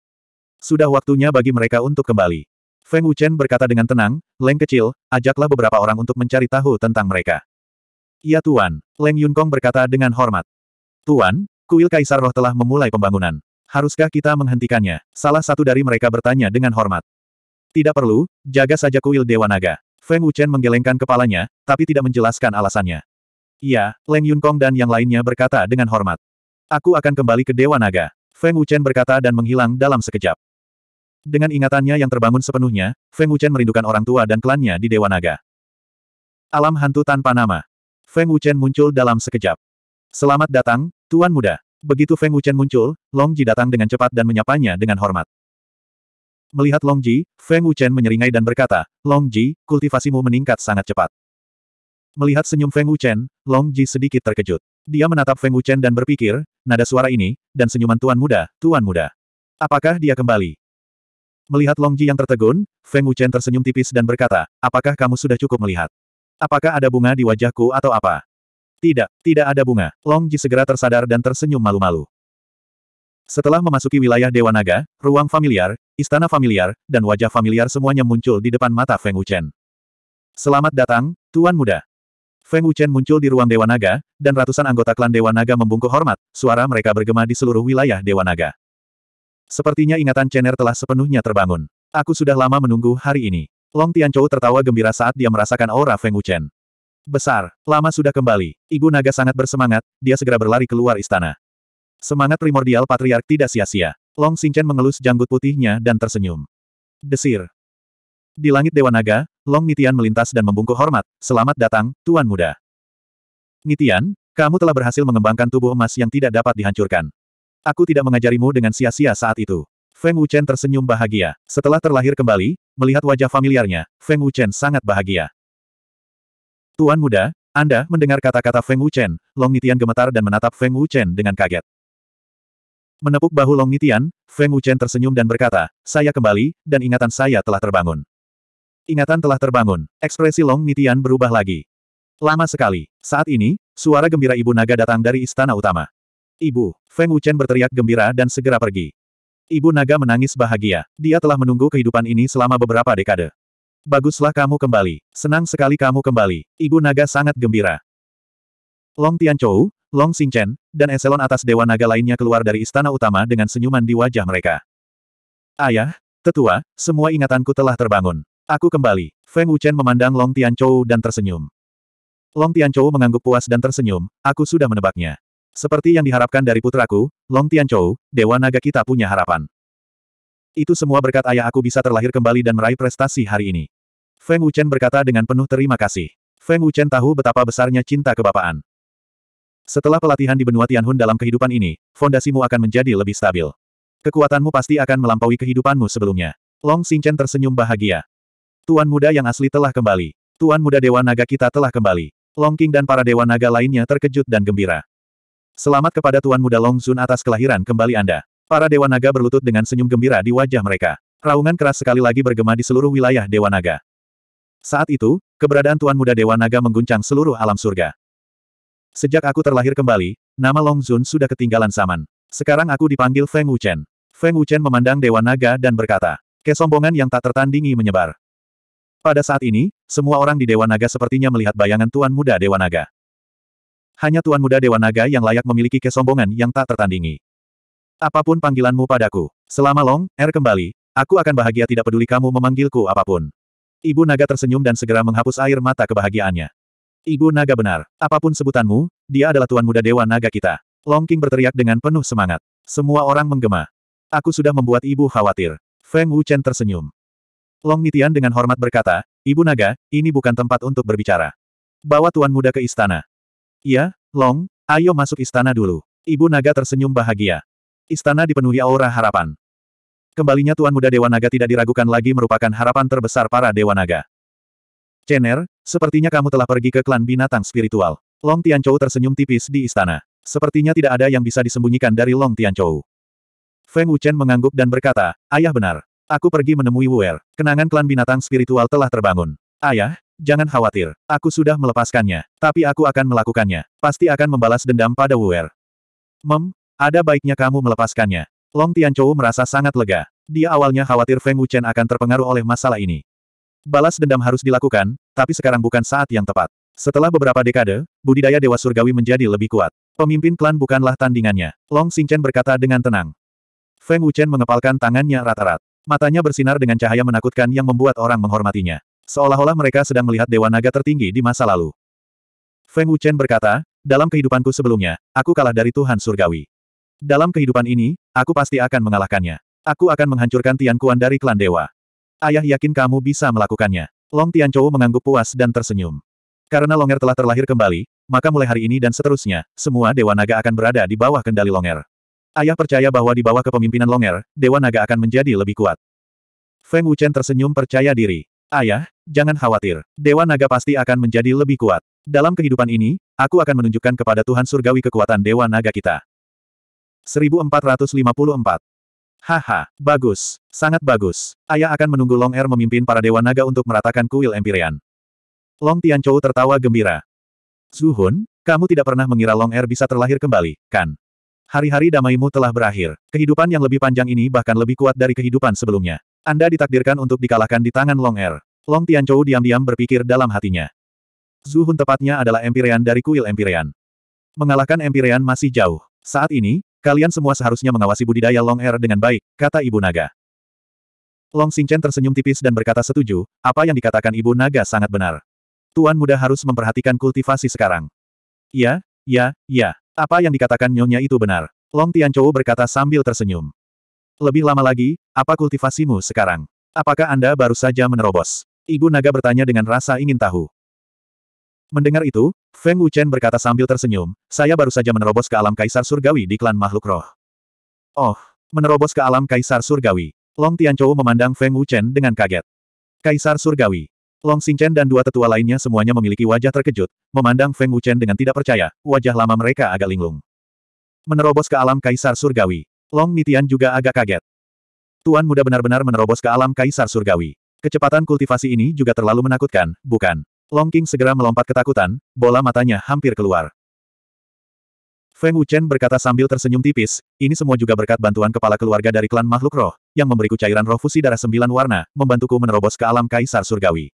Sudah waktunya bagi mereka untuk kembali. Feng Wuchen berkata dengan tenang, Leng kecil, ajaklah beberapa orang untuk mencari tahu tentang mereka. Ya Tuan, Leng Yunkong berkata dengan hormat. Tuan, kuil Kaisar Roh telah memulai pembangunan. Haruskah kita menghentikannya? Salah satu dari mereka bertanya dengan hormat. Tidak perlu, jaga saja kuil Dewa Naga. Feng Wuchen menggelengkan kepalanya, tapi tidak menjelaskan alasannya. Iya, Leng Yunkong dan yang lainnya berkata dengan hormat. Aku akan kembali ke Dewa Naga. Feng Wuchen berkata dan menghilang dalam sekejap. Dengan ingatannya yang terbangun sepenuhnya, Feng Wuchen merindukan orang tua dan klannya di Dewa Naga. Alam hantu tanpa nama. Feng Wuchen muncul dalam sekejap. Selamat datang, Tuan Muda. Begitu Feng Wuchen muncul, Long Ji datang dengan cepat dan menyapanya dengan hormat. Melihat Long Ji, Feng Wuchen menyeringai dan berkata, Long Ji, kultivasimu meningkat sangat cepat. Melihat senyum Feng Wuchen, Long Ji sedikit terkejut. Dia menatap Feng Wuchen dan berpikir, nada suara ini, dan senyuman tuan muda, tuan muda. Apakah dia kembali? Melihat Long Ji yang tertegun, Feng Wuchen tersenyum tipis dan berkata, apakah kamu sudah cukup melihat? Apakah ada bunga di wajahku atau apa? Tidak, tidak ada bunga. Long Ji segera tersadar dan tersenyum malu-malu. Setelah memasuki wilayah Dewa Naga, ruang familiar, istana familiar, dan wajah familiar semuanya muncul di depan mata Feng Wuchen. Selamat datang, Tuan Muda. Feng Wuchen muncul di ruang Dewa Naga, dan ratusan anggota klan Dewa Naga membungkuk hormat, suara mereka bergema di seluruh wilayah Dewa Naga. Sepertinya ingatan Chener telah sepenuhnya terbangun. Aku sudah lama menunggu hari ini. Long Tianchou tertawa gembira saat dia merasakan aura Feng Wuchen. Besar, lama sudah kembali. Ibu naga sangat bersemangat, dia segera berlari keluar istana. Semangat primordial patriark tidak sia-sia. Long Xingchen mengelus janggut putihnya dan tersenyum. Desir. Di langit Dewa Naga, Long Nitian melintas dan membungkuk hormat, selamat datang, Tuan Muda. Nitian, kamu telah berhasil mengembangkan tubuh emas yang tidak dapat dihancurkan. Aku tidak mengajarimu dengan sia-sia saat itu. Feng Wuchen tersenyum bahagia. Setelah terlahir kembali, melihat wajah familiarnya, Feng Wuchen sangat bahagia. Tuan Muda, Anda mendengar kata-kata Feng Wuchen, Long Nitian gemetar dan menatap Feng Wuchen dengan kaget. Menepuk bahu Long Nitian, Feng Wuchen tersenyum dan berkata, saya kembali, dan ingatan saya telah terbangun. Ingatan telah terbangun. Ekspresi Long Nitian berubah lagi. Lama sekali. Saat ini, suara gembira Ibu Naga datang dari istana utama. Ibu, Feng Wuchen berteriak gembira dan segera pergi. Ibu Naga menangis bahagia. Dia telah menunggu kehidupan ini selama beberapa dekade. Baguslah kamu kembali. Senang sekali kamu kembali. Ibu Naga sangat gembira. Long Tianchou, Long Xingchen, dan eselon atas Dewa Naga lainnya keluar dari istana utama dengan senyuman di wajah mereka. Ayah, tetua, semua ingatanku telah terbangun. Aku kembali. Feng Wuchen memandang Long Tianchou dan tersenyum. Long Tianchou mengangguk puas dan tersenyum, aku sudah menebaknya. Seperti yang diharapkan dari putraku, Long Tianchou, Dewa Naga kita punya harapan. Itu semua berkat ayah aku bisa terlahir kembali dan meraih prestasi hari ini. Feng Wuchen berkata dengan penuh terima kasih. Feng Wuchen tahu betapa besarnya cinta kebapaan. Setelah pelatihan di benua Tianhun dalam kehidupan ini, fondasimu akan menjadi lebih stabil. Kekuatanmu pasti akan melampaui kehidupanmu sebelumnya. Long Xingchen tersenyum bahagia. Tuan muda yang asli telah kembali. Tuan muda Dewa Naga kita telah kembali. Long King dan para Dewa Naga lainnya terkejut dan gembira. Selamat kepada Tuan muda Long Zun atas kelahiran kembali Anda. Para Dewa Naga berlutut dengan senyum gembira di wajah mereka. Raungan keras sekali lagi bergema di seluruh wilayah Dewa Naga. Saat itu, keberadaan Tuan muda Dewa Naga mengguncang seluruh alam surga. Sejak aku terlahir kembali, nama Long Zun sudah ketinggalan zaman. Sekarang aku dipanggil Feng Wuchen. Feng Wuchen memandang Dewa Naga dan berkata, kesombongan yang tak tertandingi menyebar. Pada saat ini, semua orang di Dewa Naga sepertinya melihat bayangan Tuan Muda Dewa Naga. Hanya Tuan Muda Dewa Naga yang layak memiliki kesombongan yang tak tertandingi. Apapun panggilanmu padaku, selama Long, Er kembali, aku akan bahagia tidak peduli kamu memanggilku apapun. Ibu Naga tersenyum dan segera menghapus air mata kebahagiaannya. Ibu Naga benar, apapun sebutanmu, dia adalah Tuan Muda Dewa Naga kita. Long King berteriak dengan penuh semangat. Semua orang menggema. Aku sudah membuat ibu khawatir. Feng Wuchen tersenyum. Long Mitian dengan hormat berkata, Ibu Naga, ini bukan tempat untuk berbicara. Bawa Tuan Muda ke istana. Iya, Long, ayo masuk istana dulu. Ibu Naga tersenyum bahagia. Istana dipenuhi aura harapan. Kembalinya Tuan Muda Dewa Naga tidak diragukan lagi merupakan harapan terbesar para Dewa Naga. Cener, sepertinya kamu telah pergi ke klan binatang spiritual. Long Tianchou tersenyum tipis di istana. Sepertinya tidak ada yang bisa disembunyikan dari Long Tianchou. Feng Wuchen mengangguk dan berkata, Ayah benar. Aku pergi menemui Wuer. Kenangan klan binatang spiritual telah terbangun. Ayah, jangan khawatir. Aku sudah melepaskannya. Tapi aku akan melakukannya. Pasti akan membalas dendam pada Wuer. Mem, ada baiknya kamu melepaskannya. Long Tianchou merasa sangat lega. Dia awalnya khawatir Feng Wuchen akan terpengaruh oleh masalah ini. Balas dendam harus dilakukan, tapi sekarang bukan saat yang tepat. Setelah beberapa dekade, budidaya Dewa Surgawi menjadi lebih kuat. Pemimpin klan bukanlah tandingannya. Long Xingchen berkata dengan tenang. Feng Wuchen mengepalkan tangannya rata-rat. Matanya bersinar dengan cahaya menakutkan yang membuat orang menghormatinya. Seolah-olah mereka sedang melihat dewa naga tertinggi di masa lalu. Feng Wuchen berkata, dalam kehidupanku sebelumnya, aku kalah dari Tuhan Surgawi. Dalam kehidupan ini, aku pasti akan mengalahkannya. Aku akan menghancurkan Tian Kuan dari klan dewa. Ayah yakin kamu bisa melakukannya. Long Tian Chou mengangguk puas dan tersenyum. Karena Longer telah terlahir kembali, maka mulai hari ini dan seterusnya, semua Dewa Naga akan berada di bawah kendali Longer. Ayah percaya bahwa di bawah kepemimpinan Longer, Dewa Naga akan menjadi lebih kuat. Feng Wuchen tersenyum percaya diri. Ayah, jangan khawatir. Dewa Naga pasti akan menjadi lebih kuat. Dalam kehidupan ini, aku akan menunjukkan kepada Tuhan Surgawi kekuatan Dewa Naga kita. 1454 Haha, bagus. Sangat bagus. Ayah akan menunggu Long Er memimpin para Dewa Naga untuk meratakan kuil Empyrean. Long Tianchou tertawa gembira. Zuhun, kamu tidak pernah mengira Long Er bisa terlahir kembali, kan? Hari-hari damaimu telah berakhir. Kehidupan yang lebih panjang ini bahkan lebih kuat dari kehidupan sebelumnya. Anda ditakdirkan untuk dikalahkan di tangan Long Er. Long Tianchou diam-diam berpikir dalam hatinya. Zuhun tepatnya adalah Empyrean dari kuil Empyrean. Mengalahkan Empyrean masih jauh. Saat ini, kalian semua seharusnya mengawasi budidaya Long Er dengan baik, kata Ibu Naga. Long Xingchen tersenyum tipis dan berkata setuju, apa yang dikatakan Ibu Naga sangat benar. Tuan muda harus memperhatikan kultivasi sekarang. Ya, ya, ya. Apa yang dikatakan nyonya itu benar. Long Tianchou berkata sambil tersenyum. Lebih lama lagi, apa kultivasimu sekarang? Apakah Anda baru saja menerobos? Ibu naga bertanya dengan rasa ingin tahu. Mendengar itu, Feng Wuchen berkata sambil tersenyum, saya baru saja menerobos ke alam kaisar surgawi di klan makhluk roh. Oh, menerobos ke alam kaisar surgawi. Long Tianchou memandang Feng Wuchen dengan kaget. Kaisar surgawi. Long Xingchen dan dua tetua lainnya semuanya memiliki wajah terkejut, memandang Feng Wuchen dengan tidak percaya, wajah lama mereka agak linglung. Menerobos ke alam kaisar surgawi. Long Nitian juga agak kaget. Tuan muda benar-benar menerobos ke alam kaisar surgawi. Kecepatan kultivasi ini juga terlalu menakutkan, bukan? Long King segera melompat ketakutan, bola matanya hampir keluar. Feng Wuchen berkata sambil tersenyum tipis, ini semua juga berkat bantuan kepala keluarga dari klan makhluk roh, yang memberiku cairan roh fusi darah sembilan warna, membantuku menerobos ke alam kaisar surgawi.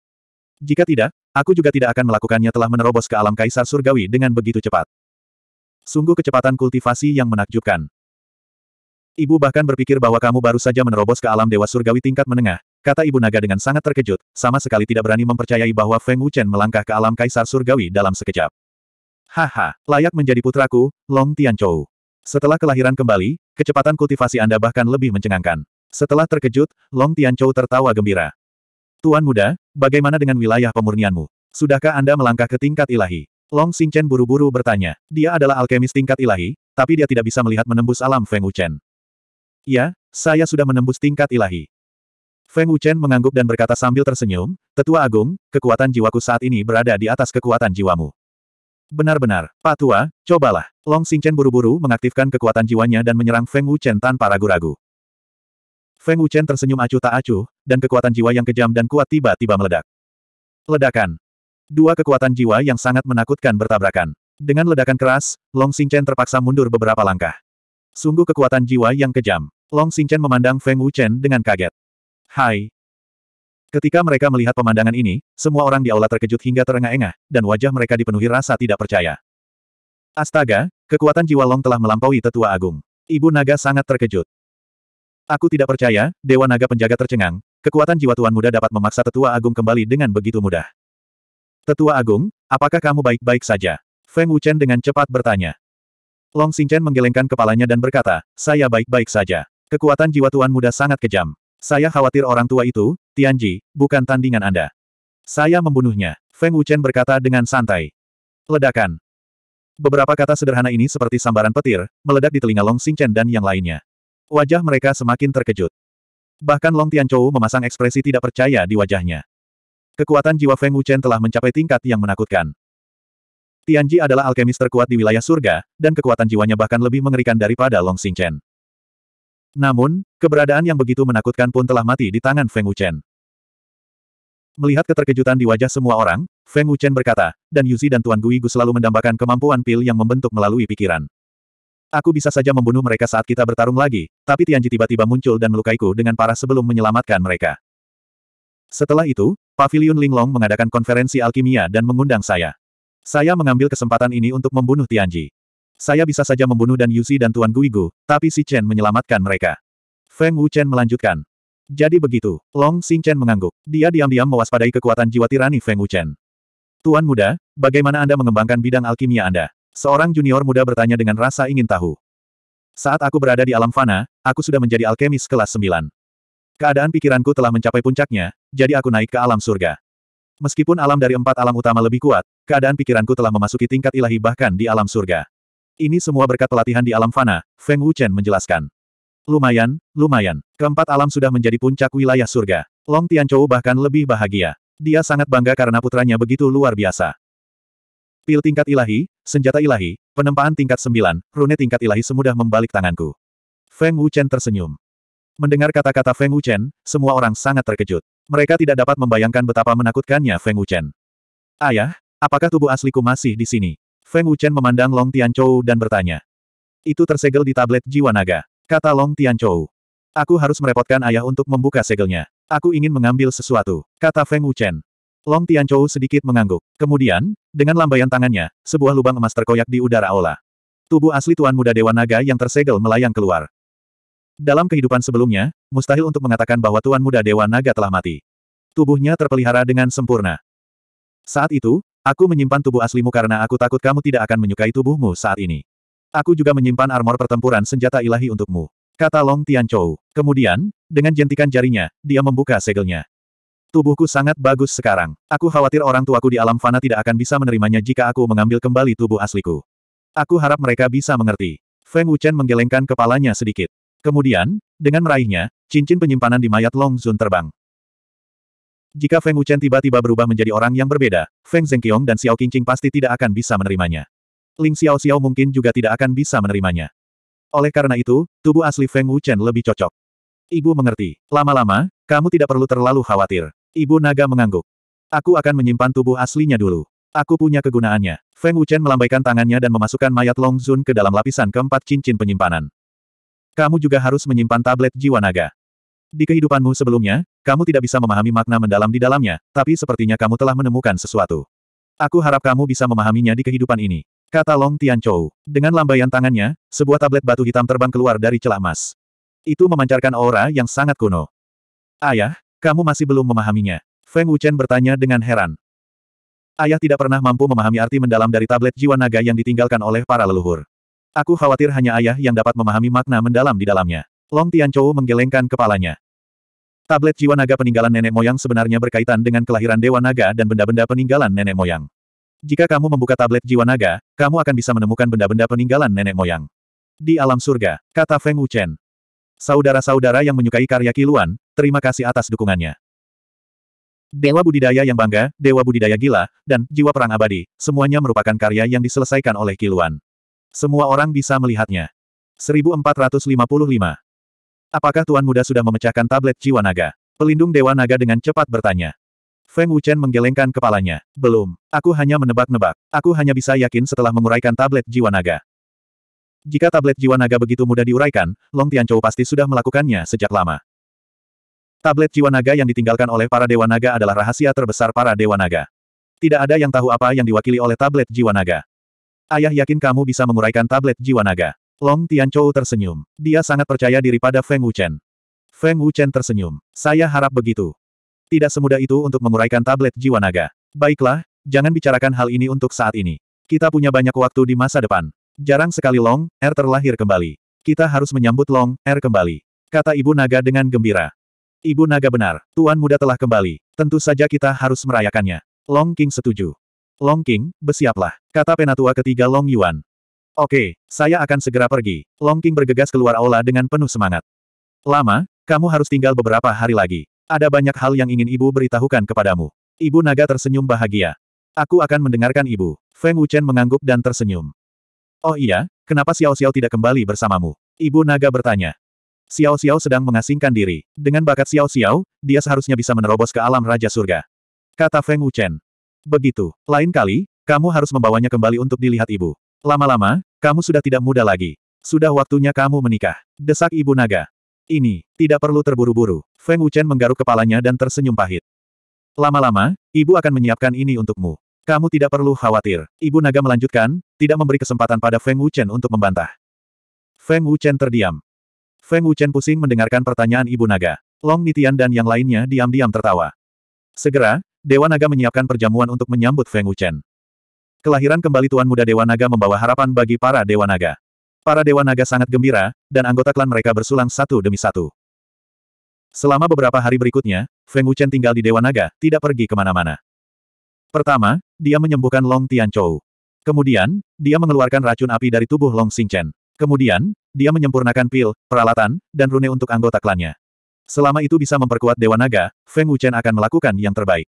Jika tidak, aku juga tidak akan melakukannya telah menerobos ke alam kaisar surgawi dengan begitu cepat. Sungguh kecepatan kultivasi yang menakjubkan. Ibu bahkan berpikir bahwa kamu baru saja menerobos ke alam dewa surgawi tingkat menengah, kata Ibu Naga dengan sangat terkejut, sama sekali tidak berani mempercayai bahwa Feng Wuchen melangkah ke alam kaisar surgawi dalam sekejap. Haha, layak menjadi putraku, Long Tianchou. Setelah kelahiran kembali, kecepatan kultivasi Anda bahkan lebih mencengangkan. Setelah terkejut, Long Tianchou tertawa gembira. Tuan muda, bagaimana dengan wilayah pemurnianmu? Sudahkah Anda melangkah ke tingkat ilahi? Long Xingchen buru-buru bertanya. Dia adalah alkemis tingkat ilahi, tapi dia tidak bisa melihat menembus alam Feng Wuchen. Ya, saya sudah menembus tingkat ilahi. Feng Wuchen mengangguk dan berkata sambil tersenyum, Tetua Agung, kekuatan jiwaku saat ini berada di atas kekuatan jiwamu. Benar-benar, Pak Tua, cobalah. Long Xingchen buru-buru mengaktifkan kekuatan jiwanya dan menyerang Feng Wuchen tanpa ragu-ragu. Feng Wuchen tersenyum acuh tak acuh, dan kekuatan jiwa yang kejam dan kuat tiba-tiba meledak. Ledakan. Dua kekuatan jiwa yang sangat menakutkan bertabrakan. Dengan ledakan keras, Long Xingchen terpaksa mundur beberapa langkah. Sungguh kekuatan jiwa yang kejam. Long Xingchen memandang Feng Wuchen dengan kaget. Hai. Ketika mereka melihat pemandangan ini, semua orang di aula terkejut hingga terengah-engah, dan wajah mereka dipenuhi rasa tidak percaya. Astaga, kekuatan jiwa Long telah melampaui tetua agung. Ibu naga sangat terkejut. Aku tidak percaya, Dewa Naga Penjaga tercengang, kekuatan jiwa Tuan Muda dapat memaksa Tetua Agung kembali dengan begitu mudah. Tetua Agung, apakah kamu baik-baik saja? Feng Wuchen dengan cepat bertanya. Long Xingchen menggelengkan kepalanya dan berkata, saya baik-baik saja. Kekuatan jiwa Tuan Muda sangat kejam. Saya khawatir orang tua itu, Tianji, bukan tandingan Anda. Saya membunuhnya, Feng Wuchen berkata dengan santai. Ledakan. Beberapa kata sederhana ini seperti sambaran petir, meledak di telinga Long Xingchen dan yang lainnya. Wajah mereka semakin terkejut. Bahkan Long Tianchou memasang ekspresi tidak percaya di wajahnya. Kekuatan jiwa Feng Wuchen telah mencapai tingkat yang menakutkan. Tianji adalah alkemis terkuat di wilayah surga, dan kekuatan jiwanya bahkan lebih mengerikan daripada Long Xingchen. Namun, keberadaan yang begitu menakutkan pun telah mati di tangan Feng Wuchen. Melihat keterkejutan di wajah semua orang, Feng Wuchen berkata, dan Yuzi dan Tuan Guigu selalu mendambakan kemampuan pil yang membentuk melalui pikiran. Aku bisa saja membunuh mereka saat kita bertarung lagi, tapi Tianji tiba-tiba muncul dan melukaiku dengan parah sebelum menyelamatkan mereka. Setelah itu, Pavilion Linglong mengadakan konferensi alkimia dan mengundang saya. Saya mengambil kesempatan ini untuk membunuh Tianji. Saya bisa saja membunuh Dan Yusi dan Tuan Guigu, tapi si Chen menyelamatkan mereka. Feng Wu Chen melanjutkan. Jadi begitu, Long Xing Chen mengangguk. Dia diam-diam mewaspadai kekuatan jiwa tirani Feng Wu Chen. Tuan muda, bagaimana Anda mengembangkan bidang alkimia Anda? Seorang junior muda bertanya dengan rasa ingin tahu. Saat aku berada di alam fana, aku sudah menjadi alkemis kelas 9. Keadaan pikiranku telah mencapai puncaknya, jadi aku naik ke alam surga. Meskipun alam dari empat alam utama lebih kuat, keadaan pikiranku telah memasuki tingkat ilahi bahkan di alam surga. Ini semua berkat pelatihan di alam fana, Feng Wuchen menjelaskan. Lumayan, lumayan. Keempat alam sudah menjadi puncak wilayah surga. Long Tianchou bahkan lebih bahagia. Dia sangat bangga karena putranya begitu luar biasa. Pil tingkat ilahi, senjata ilahi, penempaan tingkat sembilan, rune tingkat ilahi semudah membalik tanganku. Feng Wuchen tersenyum. Mendengar kata-kata Feng Wuchen, semua orang sangat terkejut. Mereka tidak dapat membayangkan betapa menakutkannya Feng Wuchen. Ayah, apakah tubuh asliku masih di sini? Feng Wuchen memandang Long Tianchou dan bertanya. Itu tersegel di tablet jiwa naga, kata Long Tianchou. Aku harus merepotkan ayah untuk membuka segelnya. Aku ingin mengambil sesuatu, kata Feng Wuchen. Long Tianchou sedikit mengangguk. Kemudian, dengan lambaian tangannya, sebuah lubang emas terkoyak di udara aula. Tubuh asli Tuan Muda Dewa Naga yang tersegel melayang keluar. Dalam kehidupan sebelumnya, mustahil untuk mengatakan bahwa Tuan Muda Dewa Naga telah mati. Tubuhnya terpelihara dengan sempurna. Saat itu, aku menyimpan tubuh aslimu karena aku takut kamu tidak akan menyukai tubuhmu saat ini. Aku juga menyimpan armor pertempuran senjata ilahi untukmu. Kata Long Tianchou. Kemudian, dengan jentikan jarinya, dia membuka segelnya. Tubuhku sangat bagus sekarang. Aku khawatir orang tuaku di alam fana tidak akan bisa menerimanya jika aku mengambil kembali tubuh asliku. Aku harap mereka bisa mengerti. Feng Wuchen menggelengkan kepalanya sedikit. Kemudian, dengan meraihnya, cincin penyimpanan di mayat Long Zun terbang. Jika Feng Wuchen tiba-tiba berubah menjadi orang yang berbeda, Feng Zhengqiong dan Xiao Qingqing pasti tidak akan bisa menerimanya. Ling Xiao Xiao mungkin juga tidak akan bisa menerimanya. Oleh karena itu, tubuh asli Feng Wuchen lebih cocok. Ibu mengerti. Lama-lama, kamu tidak perlu terlalu khawatir. Ibu naga mengangguk. Aku akan menyimpan tubuh aslinya dulu. Aku punya kegunaannya. Feng Wuchen melambaikan tangannya dan memasukkan mayat Long Zun ke dalam lapisan keempat cincin penyimpanan. Kamu juga harus menyimpan tablet jiwa naga. Di kehidupanmu sebelumnya, kamu tidak bisa memahami makna mendalam di dalamnya, tapi sepertinya kamu telah menemukan sesuatu. Aku harap kamu bisa memahaminya di kehidupan ini. Kata Long Tian Tianchou. Dengan lambaian tangannya, sebuah tablet batu hitam terbang keluar dari celah emas. Itu memancarkan aura yang sangat kuno. Ayah, kamu masih belum memahaminya. Feng Wuchen bertanya dengan heran. Ayah tidak pernah mampu memahami arti mendalam dari tablet jiwa naga yang ditinggalkan oleh para leluhur. Aku khawatir hanya ayah yang dapat memahami makna mendalam di dalamnya. Long Tianchou menggelengkan kepalanya. Tablet jiwa naga peninggalan nenek moyang sebenarnya berkaitan dengan kelahiran dewa naga dan benda-benda peninggalan nenek moyang. Jika kamu membuka tablet jiwa naga, kamu akan bisa menemukan benda-benda peninggalan nenek moyang. Di alam surga, kata Feng Wuchen. Saudara-saudara yang menyukai karya Kiluan, terima kasih atas dukungannya. Dewa budidaya yang bangga, dewa budidaya gila, dan jiwa perang abadi, semuanya merupakan karya yang diselesaikan oleh Kiluan. Semua orang bisa melihatnya. 1455. Apakah Tuan Muda sudah memecahkan tablet jiwa naga? Pelindung Dewa Naga dengan cepat bertanya. Feng Wuchen menggelengkan kepalanya. Belum. Aku hanya menebak-nebak. Aku hanya bisa yakin setelah menguraikan tablet jiwa naga. Jika tablet jiwa naga begitu mudah diuraikan, Long Tianchou pasti sudah melakukannya sejak lama. Tablet jiwa naga yang ditinggalkan oleh para dewa naga adalah rahasia terbesar para dewa naga. Tidak ada yang tahu apa yang diwakili oleh tablet jiwa naga. Ayah yakin kamu bisa menguraikan tablet jiwa naga. Long Tianchou tersenyum. Dia sangat percaya diri pada Feng Wuchen. Feng Wuchen tersenyum. Saya harap begitu. Tidak semudah itu untuk menguraikan tablet jiwa naga. Baiklah, jangan bicarakan hal ini untuk saat ini. Kita punya banyak waktu di masa depan. Jarang sekali Long, Er terlahir kembali. Kita harus menyambut Long, Er kembali. Kata Ibu Naga dengan gembira. Ibu Naga benar, Tuan Muda telah kembali. Tentu saja kita harus merayakannya. Long King setuju. Long King, bersiaplah. Kata penatua ketiga Long Yuan. Oke, saya akan segera pergi. Long King bergegas keluar aula dengan penuh semangat. Lama, kamu harus tinggal beberapa hari lagi. Ada banyak hal yang ingin ibu beritahukan kepadamu. Ibu Naga tersenyum bahagia. Aku akan mendengarkan ibu. Feng Wuchen mengangguk dan tersenyum. Oh iya, kenapa Xiao Xiao tidak kembali bersamamu? Ibu naga bertanya. Xiao Xiao sedang mengasingkan diri. Dengan bakat Xiao Xiao, dia seharusnya bisa menerobos ke alam Raja Surga. Kata Feng Wuchen. Begitu. Lain kali, kamu harus membawanya kembali untuk dilihat ibu. Lama-lama, kamu sudah tidak muda lagi. Sudah waktunya kamu menikah. Desak ibu naga. Ini, tidak perlu terburu-buru. Feng Wuchen menggaruk kepalanya dan tersenyum pahit. Lama-lama, ibu akan menyiapkan ini untukmu. Kamu tidak perlu khawatir. Ibu naga melanjutkan, tidak memberi kesempatan pada Feng Wuchen untuk membantah. Feng Wuchen terdiam. Feng Wuchen pusing mendengarkan pertanyaan ibu naga. Long Nitian dan yang lainnya diam-diam tertawa. Segera, Dewa Naga menyiapkan perjamuan untuk menyambut Feng Wuchen. Kelahiran kembali Tuan Muda Dewa Naga membawa harapan bagi para Dewa Naga. Para Dewa Naga sangat gembira, dan anggota klan mereka bersulang satu demi satu. Selama beberapa hari berikutnya, Feng Wuchen tinggal di Dewa Naga, tidak pergi kemana-mana. Pertama, dia menyembuhkan Long Tianchou. Kemudian, dia mengeluarkan racun api dari tubuh Long Xingchen. Kemudian, dia menyempurnakan pil, peralatan, dan rune untuk anggota klannya. Selama itu bisa memperkuat Dewa Naga, Feng Wuchen akan melakukan yang terbaik.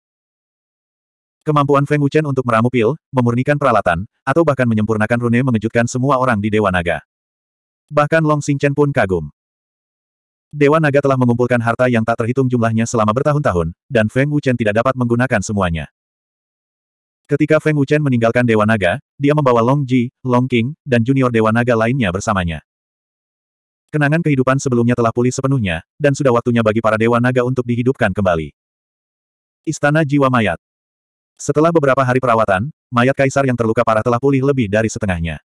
Kemampuan Feng Wuchen untuk meramu pil, memurnikan peralatan, atau bahkan menyempurnakan rune mengejutkan semua orang di Dewa Naga. Bahkan Long Xingchen pun kagum. Dewa Naga telah mengumpulkan harta yang tak terhitung jumlahnya selama bertahun-tahun, dan Feng Wuchen tidak dapat menggunakan semuanya. Ketika Feng Wuchen meninggalkan Dewa Naga, dia membawa Long Ji, Long King, dan junior Dewa Naga lainnya bersamanya. Kenangan kehidupan sebelumnya telah pulih sepenuhnya, dan sudah waktunya bagi para Dewa Naga untuk dihidupkan kembali. Istana Jiwa Mayat Setelah beberapa hari perawatan, mayat kaisar yang terluka parah telah pulih lebih dari setengahnya.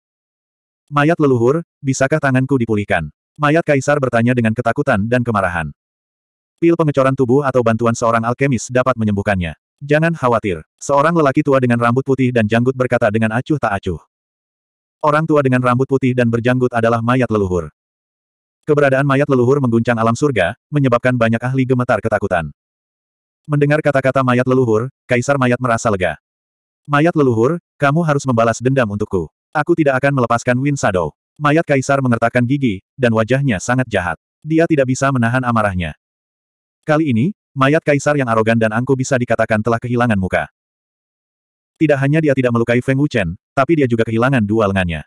Mayat leluhur, bisakah tanganku dipulihkan? Mayat kaisar bertanya dengan ketakutan dan kemarahan. Pil pengecoran tubuh atau bantuan seorang alkemis dapat menyembuhkannya. Jangan khawatir. Seorang lelaki tua dengan rambut putih dan janggut berkata dengan acuh tak acuh. Orang tua dengan rambut putih dan berjanggut adalah mayat leluhur. Keberadaan mayat leluhur mengguncang alam surga, menyebabkan banyak ahli gemetar ketakutan. Mendengar kata-kata mayat leluhur, kaisar mayat merasa lega. Mayat leluhur, kamu harus membalas dendam untukku. Aku tidak akan melepaskan Win Shadow. Mayat kaisar mengertakkan gigi, dan wajahnya sangat jahat. Dia tidak bisa menahan amarahnya. Kali ini, Mayat kaisar yang arogan dan angku bisa dikatakan telah kehilangan muka. Tidak hanya dia tidak melukai Feng Wuchen, tapi dia juga kehilangan dua lengannya.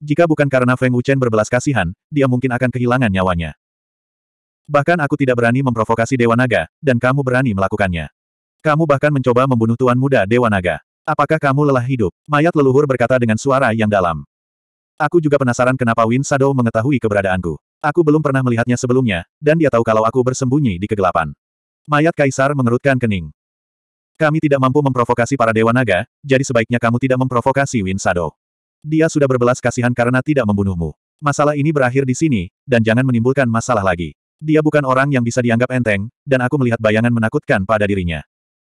Jika bukan karena Feng Wuchen berbelas kasihan, dia mungkin akan kehilangan nyawanya. Bahkan aku tidak berani memprovokasi Dewa Naga, dan kamu berani melakukannya. Kamu bahkan mencoba membunuh Tuan Muda Dewa Naga. Apakah kamu lelah hidup? Mayat leluhur berkata dengan suara yang dalam. Aku juga penasaran kenapa Win Shadow mengetahui keberadaanku. Aku belum pernah melihatnya sebelumnya, dan dia tahu kalau aku bersembunyi di kegelapan. Mayat kaisar mengerutkan kening. Kami tidak mampu memprovokasi para dewa naga, jadi sebaiknya kamu tidak memprovokasi Win Sado. Dia sudah berbelas kasihan karena tidak membunuhmu. Masalah ini berakhir di sini, dan jangan menimbulkan masalah lagi. Dia bukan orang yang bisa dianggap enteng, dan aku melihat bayangan menakutkan pada dirinya.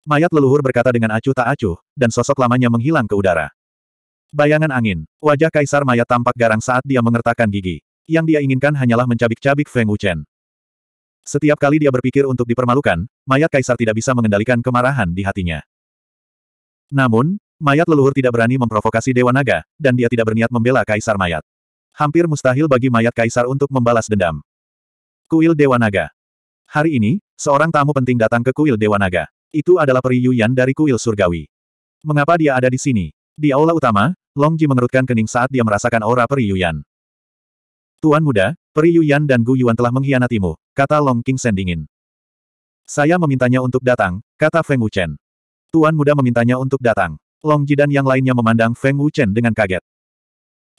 Mayat leluhur berkata dengan acuh tak acuh, dan sosok lamanya menghilang ke udara. Bayangan angin. Wajah kaisar mayat tampak garang saat dia mengertakkan gigi. Yang dia inginkan hanyalah mencabik-cabik Feng Wuchen. Setiap kali dia berpikir untuk dipermalukan, mayat kaisar tidak bisa mengendalikan kemarahan di hatinya. Namun, mayat leluhur tidak berani memprovokasi Dewa Naga, dan dia tidak berniat membela kaisar mayat. Hampir mustahil bagi mayat kaisar untuk membalas dendam. Kuil Dewa Naga Hari ini, seorang tamu penting datang ke kuil Dewa Naga. Itu adalah peri Yuyan dari kuil surgawi. Mengapa dia ada di sini? Di aula utama, Long Ji mengerutkan kening saat dia merasakan aura peri Yuyan. Tuan muda, Peri Yuyan dan Gu Yuan telah mengkhianatimu, kata Long King Sen Saya memintanya untuk datang, kata Feng Wuchen. Tuan muda memintanya untuk datang. Long Jidan yang lainnya memandang Feng Wuchen dengan kaget.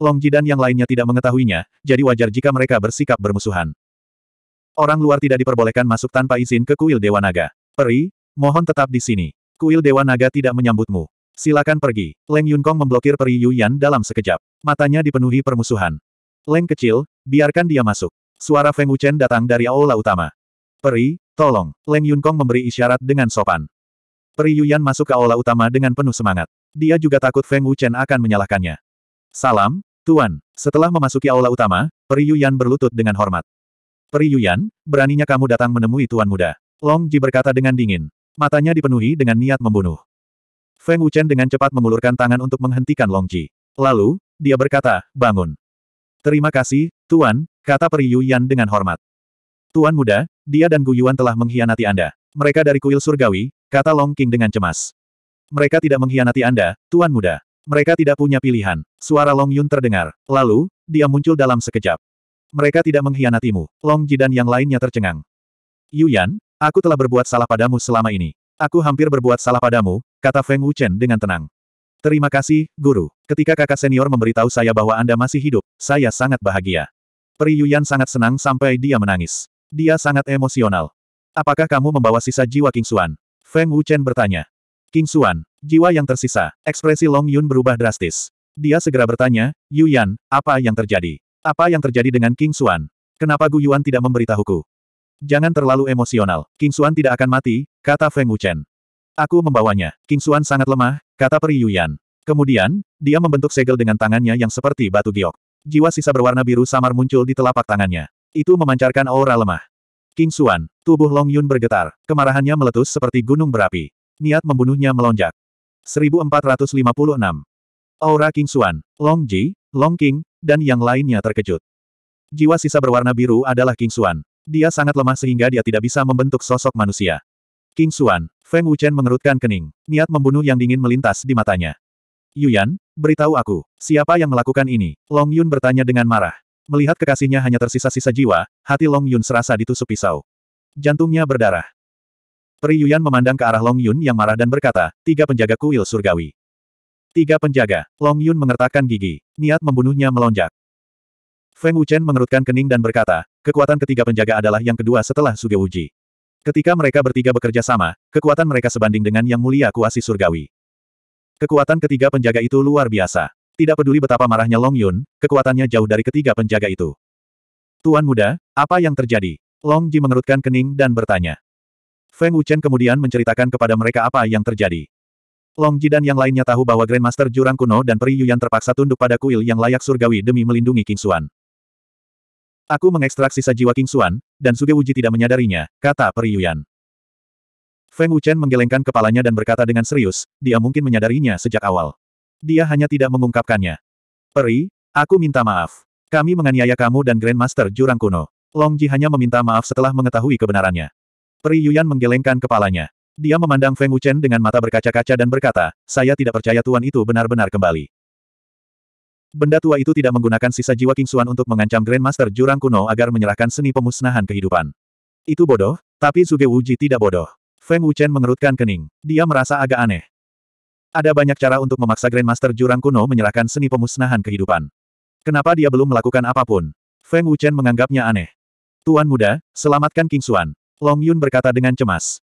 Long Jidan yang lainnya tidak mengetahuinya, jadi wajar jika mereka bersikap bermusuhan. Orang luar tidak diperbolehkan masuk tanpa izin ke kuil Dewa Naga. Peri, mohon tetap di sini. Kuil Dewa Naga tidak menyambutmu. Silakan pergi. Leng Yunkong memblokir Peri Yuyan dalam sekejap. Matanya dipenuhi permusuhan. Leng kecil, biarkan dia masuk. Suara Feng Wuchen datang dari aula utama. Peri, tolong. Leng Yunkong memberi isyarat dengan sopan. Peri Yuyan masuk ke aula utama dengan penuh semangat. Dia juga takut Feng Wuchen akan menyalahkannya. Salam, Tuan. Setelah memasuki aula utama, Peri Yuyan berlutut dengan hormat. Peri Yuyan, beraninya kamu datang menemui Tuan Muda. Long Ji berkata dengan dingin. Matanya dipenuhi dengan niat membunuh. Feng Wuchen dengan cepat mengulurkan tangan untuk menghentikan Long Ji. Lalu, dia berkata, bangun. Terima kasih, Tuan, kata Peri Yuyan dengan hormat. Tuan muda, dia dan Guyuan telah mengkhianati Anda. Mereka dari kuil surgawi, kata Long King dengan cemas. Mereka tidak mengkhianati Anda, Tuan muda. Mereka tidak punya pilihan. Suara Long Yun terdengar. Lalu, dia muncul dalam sekejap. Mereka tidak mengkhianatimu. Long Ji dan yang lainnya tercengang. Yuyan, aku telah berbuat salah padamu selama ini. Aku hampir berbuat salah padamu, kata Feng Wuchen dengan tenang. Terima kasih, Guru. Ketika kakak senior memberitahu saya bahwa Anda masih hidup, saya sangat bahagia. Peri Yuyan sangat senang sampai dia menangis. Dia sangat emosional. Apakah kamu membawa sisa jiwa King Xuan? Feng Wuchen bertanya. King Xuan, jiwa yang tersisa. Ekspresi Long Yun berubah drastis. Dia segera bertanya, Yu apa yang terjadi? Apa yang terjadi dengan King Xuan? Kenapa Gu Yuan tidak memberitahuku? Jangan terlalu emosional. King Xuan tidak akan mati, kata Feng Wuchen. Aku membawanya. King Xuan sangat lemah, kata Peri Yuyan. Kemudian, dia membentuk segel dengan tangannya yang seperti batu giok. Jiwa sisa berwarna biru samar muncul di telapak tangannya. Itu memancarkan aura lemah. King Xuan, tubuh Long Yun bergetar. Kemarahannya meletus seperti gunung berapi. Niat membunuhnya melonjak. 1456. Aura King Xuan, Long Ji, Long King, dan yang lainnya terkejut. Jiwa sisa berwarna biru adalah King Xuan. Dia sangat lemah sehingga dia tidak bisa membentuk sosok manusia. King Xuan, Feng Wuchen mengerutkan kening. Niat membunuh yang dingin melintas di matanya. Yuyan, beritahu aku, siapa yang melakukan ini? Long Yun bertanya dengan marah. Melihat kekasihnya hanya tersisa sisa jiwa, hati Long Yun serasa ditusuk pisau. Jantungnya berdarah. Peri Yuyan memandang ke arah Long Yun yang marah dan berkata, tiga penjaga kuil surgawi. Tiga penjaga, Long Yun mengertakkan gigi, niat membunuhnya melonjak. Feng Wuchen mengerutkan kening dan berkata, kekuatan ketiga penjaga adalah yang kedua setelah Suge Wuji. Ketika mereka bertiga bekerja sama, kekuatan mereka sebanding dengan Yang Mulia Kuasi Surgawi. Kekuatan ketiga penjaga itu luar biasa. Tidak peduli betapa marahnya Long Yun, kekuatannya jauh dari ketiga penjaga itu. Tuan muda, apa yang terjadi? Long Ji mengerutkan kening dan bertanya. Feng Wuchen kemudian menceritakan kepada mereka apa yang terjadi. Long Ji dan yang lainnya tahu bahwa Grandmaster Jurang Kuno dan Peri Yuyan terpaksa tunduk pada kuil yang layak surgawi demi melindungi King Xuan. Aku mengekstrak sisa jiwa King Xuan, dan Suge Wuji tidak menyadarinya, kata Peri Yuan. Feng Wuchen menggelengkan kepalanya dan berkata dengan serius, dia mungkin menyadarinya sejak awal. Dia hanya tidak mengungkapkannya. Peri, aku minta maaf. Kami menganiaya kamu dan Grandmaster Jurang Kuno. Long Ji hanya meminta maaf setelah mengetahui kebenarannya. Peri Yuan menggelengkan kepalanya. Dia memandang Feng Wuchen dengan mata berkaca-kaca dan berkata, saya tidak percaya tuan itu benar-benar kembali. Benda tua itu tidak menggunakan sisa jiwa King Xuan untuk mengancam Grandmaster Jurang kuno agar menyerahkan seni pemusnahan kehidupan. Itu bodoh, tapi Zuge Wuji tidak bodoh. Feng Wuchen mengerutkan kening. Dia merasa agak aneh. Ada banyak cara untuk memaksa Grandmaster Jurang kuno menyerahkan seni pemusnahan kehidupan. Kenapa dia belum melakukan apapun? Feng Wuchen menganggapnya aneh. Tuan muda, selamatkan King Xuan. Long Yun berkata dengan cemas.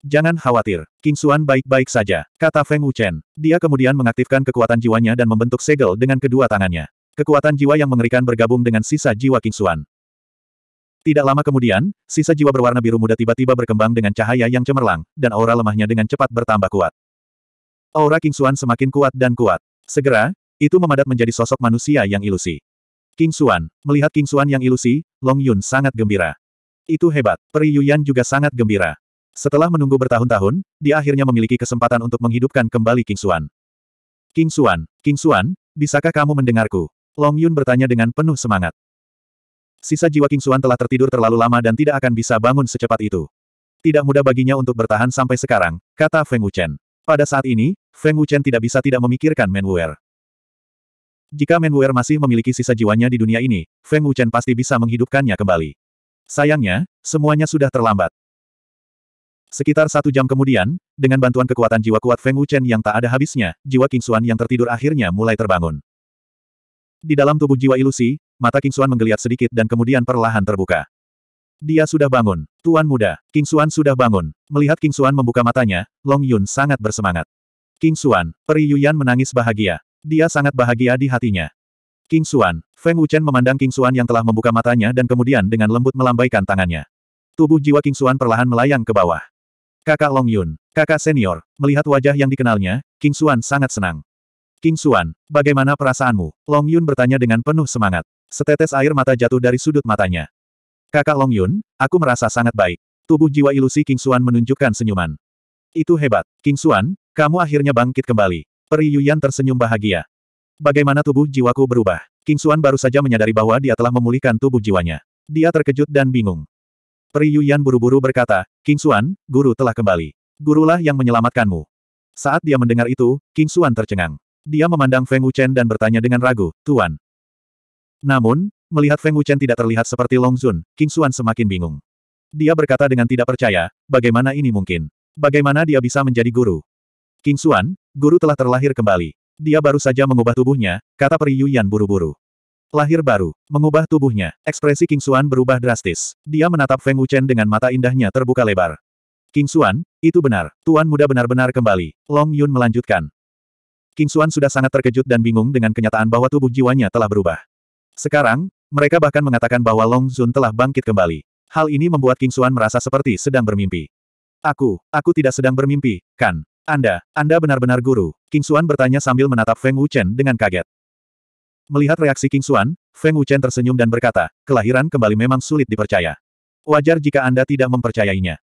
Jangan khawatir, King Xuan baik-baik saja, kata Feng Wuchen. Dia kemudian mengaktifkan kekuatan jiwanya dan membentuk segel dengan kedua tangannya. Kekuatan jiwa yang mengerikan bergabung dengan sisa jiwa King Xuan. Tidak lama kemudian, sisa jiwa berwarna biru muda tiba-tiba berkembang dengan cahaya yang cemerlang, dan aura lemahnya dengan cepat bertambah kuat. Aura King Xuan semakin kuat dan kuat. Segera, itu memadat menjadi sosok manusia yang ilusi. King Xuan, melihat King Xuan yang ilusi, Long Yun sangat gembira. Itu hebat, Peri Yuyan juga sangat gembira. Setelah menunggu bertahun-tahun, dia akhirnya memiliki kesempatan untuk menghidupkan kembali King Xuan. King Xuan, King Xuan, bisakah kamu mendengarku? Long Yun bertanya dengan penuh semangat. Sisa jiwa King Xuan telah tertidur terlalu lama dan tidak akan bisa bangun secepat itu. Tidak mudah baginya untuk bertahan sampai sekarang, kata Feng Wuchen. Pada saat ini, Feng Wuchen tidak bisa tidak memikirkan Men Wu'er. Jika Men Wu'er masih memiliki sisa jiwanya di dunia ini, Feng Wuchen pasti bisa menghidupkannya kembali. Sayangnya, semuanya sudah terlambat. Sekitar satu jam kemudian, dengan bantuan kekuatan jiwa kuat Feng Wuchen yang tak ada habisnya, jiwa Kingsuan yang tertidur akhirnya mulai terbangun. Di dalam tubuh jiwa ilusi, mata Kingsuan menggeliat sedikit dan kemudian perlahan terbuka. Dia sudah bangun, Tuan Muda. Kingsuan sudah bangun. Melihat Kingsuan membuka matanya, Long Yun sangat bersemangat. Kingsuan, Peri Yuyan menangis bahagia. Dia sangat bahagia di hatinya. Kingsuan, Feng Wuchen memandang Kingsuan yang telah membuka matanya dan kemudian dengan lembut melambaikan tangannya. Tubuh jiwa Kingsuan perlahan melayang ke bawah. Kakak Long Yun, kakak senior, melihat wajah yang dikenalnya, King Xuan sangat senang. King Xuan, bagaimana perasaanmu? Long Yun bertanya dengan penuh semangat. Setetes air mata jatuh dari sudut matanya. Kakak Long Yun, aku merasa sangat baik. Tubuh jiwa ilusi King Xuan menunjukkan senyuman. Itu hebat, King Xuan, kamu akhirnya bangkit kembali. Peri Yuyan tersenyum bahagia. Bagaimana tubuh jiwaku berubah? King Xuan baru saja menyadari bahwa dia telah memulihkan tubuh jiwanya. Dia terkejut dan bingung. Peri Yuyan buru-buru berkata, King Xuan, guru telah kembali. Gurulah yang menyelamatkanmu. Saat dia mendengar itu, King Xuan tercengang. Dia memandang Feng Wuchen dan bertanya dengan ragu, Tuan. Namun, melihat Feng Wuchen tidak terlihat seperti Long Zun, King Xuan semakin bingung. Dia berkata dengan tidak percaya, bagaimana ini mungkin? Bagaimana dia bisa menjadi guru? King Xuan, guru telah terlahir kembali. Dia baru saja mengubah tubuhnya, kata Pri Yuyan buru-buru. Lahir baru, mengubah tubuhnya, ekspresi King Xuan berubah drastis. Dia menatap Feng Wuchen dengan mata indahnya terbuka lebar. King Xuan, itu benar, Tuan Muda benar-benar kembali, Long Yun melanjutkan. King Xuan sudah sangat terkejut dan bingung dengan kenyataan bahwa tubuh jiwanya telah berubah. Sekarang, mereka bahkan mengatakan bahwa Long Zun telah bangkit kembali. Hal ini membuat King Xuan merasa seperti sedang bermimpi. Aku, aku tidak sedang bermimpi, kan? Anda, Anda benar-benar guru, King Xuan bertanya sambil menatap Feng Wuchen dengan kaget. Melihat reaksi King Xuan, Feng Wuchen tersenyum dan berkata, kelahiran kembali memang sulit dipercaya. Wajar jika Anda tidak mempercayainya.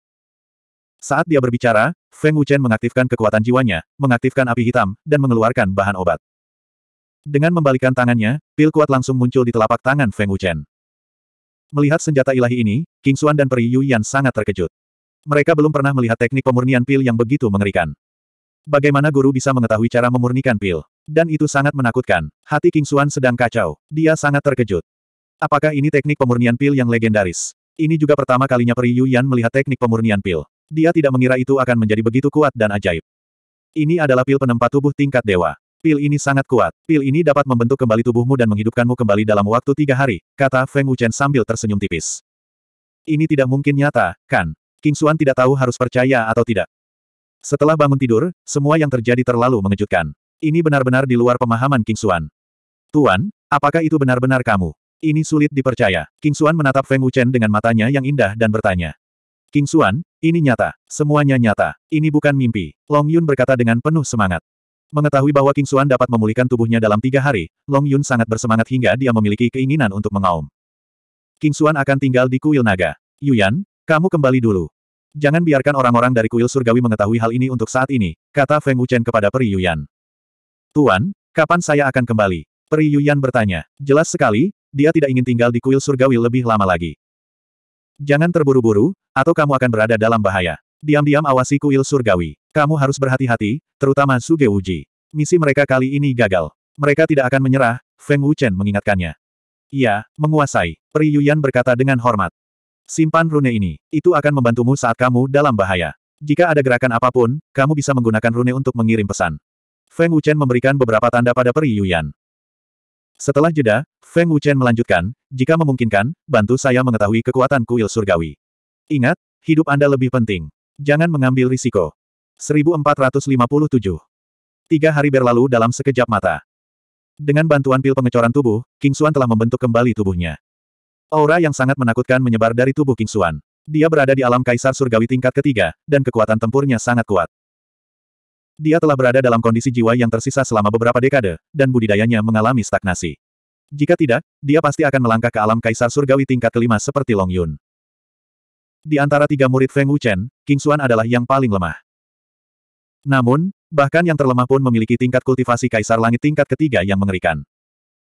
Saat dia berbicara, Feng Wuchen mengaktifkan kekuatan jiwanya, mengaktifkan api hitam, dan mengeluarkan bahan obat. Dengan membalikan tangannya, pil kuat langsung muncul di telapak tangan Feng Wuchen. Melihat senjata ilahi ini, King Xuan dan Peri Yuyan sangat terkejut. Mereka belum pernah melihat teknik pemurnian pil yang begitu mengerikan. Bagaimana guru bisa mengetahui cara memurnikan pil? Dan itu sangat menakutkan. Hati King Xuan sedang kacau. Dia sangat terkejut. Apakah ini teknik pemurnian pil yang legendaris? Ini juga pertama kalinya Peri Yuyan melihat teknik pemurnian pil. Dia tidak mengira itu akan menjadi begitu kuat dan ajaib. Ini adalah pil penempat tubuh tingkat dewa. Pil ini sangat kuat. Pil ini dapat membentuk kembali tubuhmu dan menghidupkanmu kembali dalam waktu tiga hari, kata Feng Wuchen sambil tersenyum tipis. Ini tidak mungkin nyata, kan? King Xuan tidak tahu harus percaya atau tidak. Setelah bangun tidur, semua yang terjadi terlalu mengejutkan. Ini benar-benar di luar pemahaman King Xuan. Tuan, apakah itu benar-benar kamu? Ini sulit dipercaya. King Xuan menatap Feng Wuchen dengan matanya yang indah dan bertanya. King Xuan, ini nyata. Semuanya nyata. Ini bukan mimpi. Long Yun berkata dengan penuh semangat. Mengetahui bahwa King Xuan dapat memulihkan tubuhnya dalam tiga hari, Long Yun sangat bersemangat hingga dia memiliki keinginan untuk mengaum. King Xuan akan tinggal di kuil naga. Yuyan, kamu kembali dulu. Jangan biarkan orang-orang dari kuil surgawi mengetahui hal ini untuk saat ini, kata Feng Wuchen kepada Peri Yuyan. Tuan, kapan saya akan kembali? Peri Yuyan bertanya. Jelas sekali, dia tidak ingin tinggal di kuil surgawi lebih lama lagi. Jangan terburu-buru, atau kamu akan berada dalam bahaya. Diam-diam awasi kuil surgawi. Kamu harus berhati-hati, terutama Suge Uji. Misi mereka kali ini gagal. Mereka tidak akan menyerah, Feng Wuchen mengingatkannya. Iya, menguasai, Peri Yuyan berkata dengan hormat. Simpan rune ini, itu akan membantumu saat kamu dalam bahaya. Jika ada gerakan apapun, kamu bisa menggunakan rune untuk mengirim pesan. Feng Wuchen memberikan beberapa tanda pada Peri Yuyan. Setelah jeda, Feng Wuchen melanjutkan, jika memungkinkan, bantu saya mengetahui kekuatan kuil surgawi. Ingat, hidup Anda lebih penting. Jangan mengambil risiko. 1457. Tiga hari berlalu dalam sekejap mata. Dengan bantuan pil pengecoran tubuh, King Xuan telah membentuk kembali tubuhnya. Aura yang sangat menakutkan menyebar dari tubuh King Xuan. Dia berada di alam kaisar surgawi tingkat ketiga, dan kekuatan tempurnya sangat kuat. Dia telah berada dalam kondisi jiwa yang tersisa selama beberapa dekade, dan budidayanya mengalami stagnasi. Jika tidak, dia pasti akan melangkah ke alam kaisar surgawi tingkat kelima seperti Long Yun. Di antara tiga murid Feng Wuchen, King Xuan adalah yang paling lemah. Namun, bahkan yang terlemah pun memiliki tingkat kultivasi kaisar langit tingkat ketiga yang mengerikan.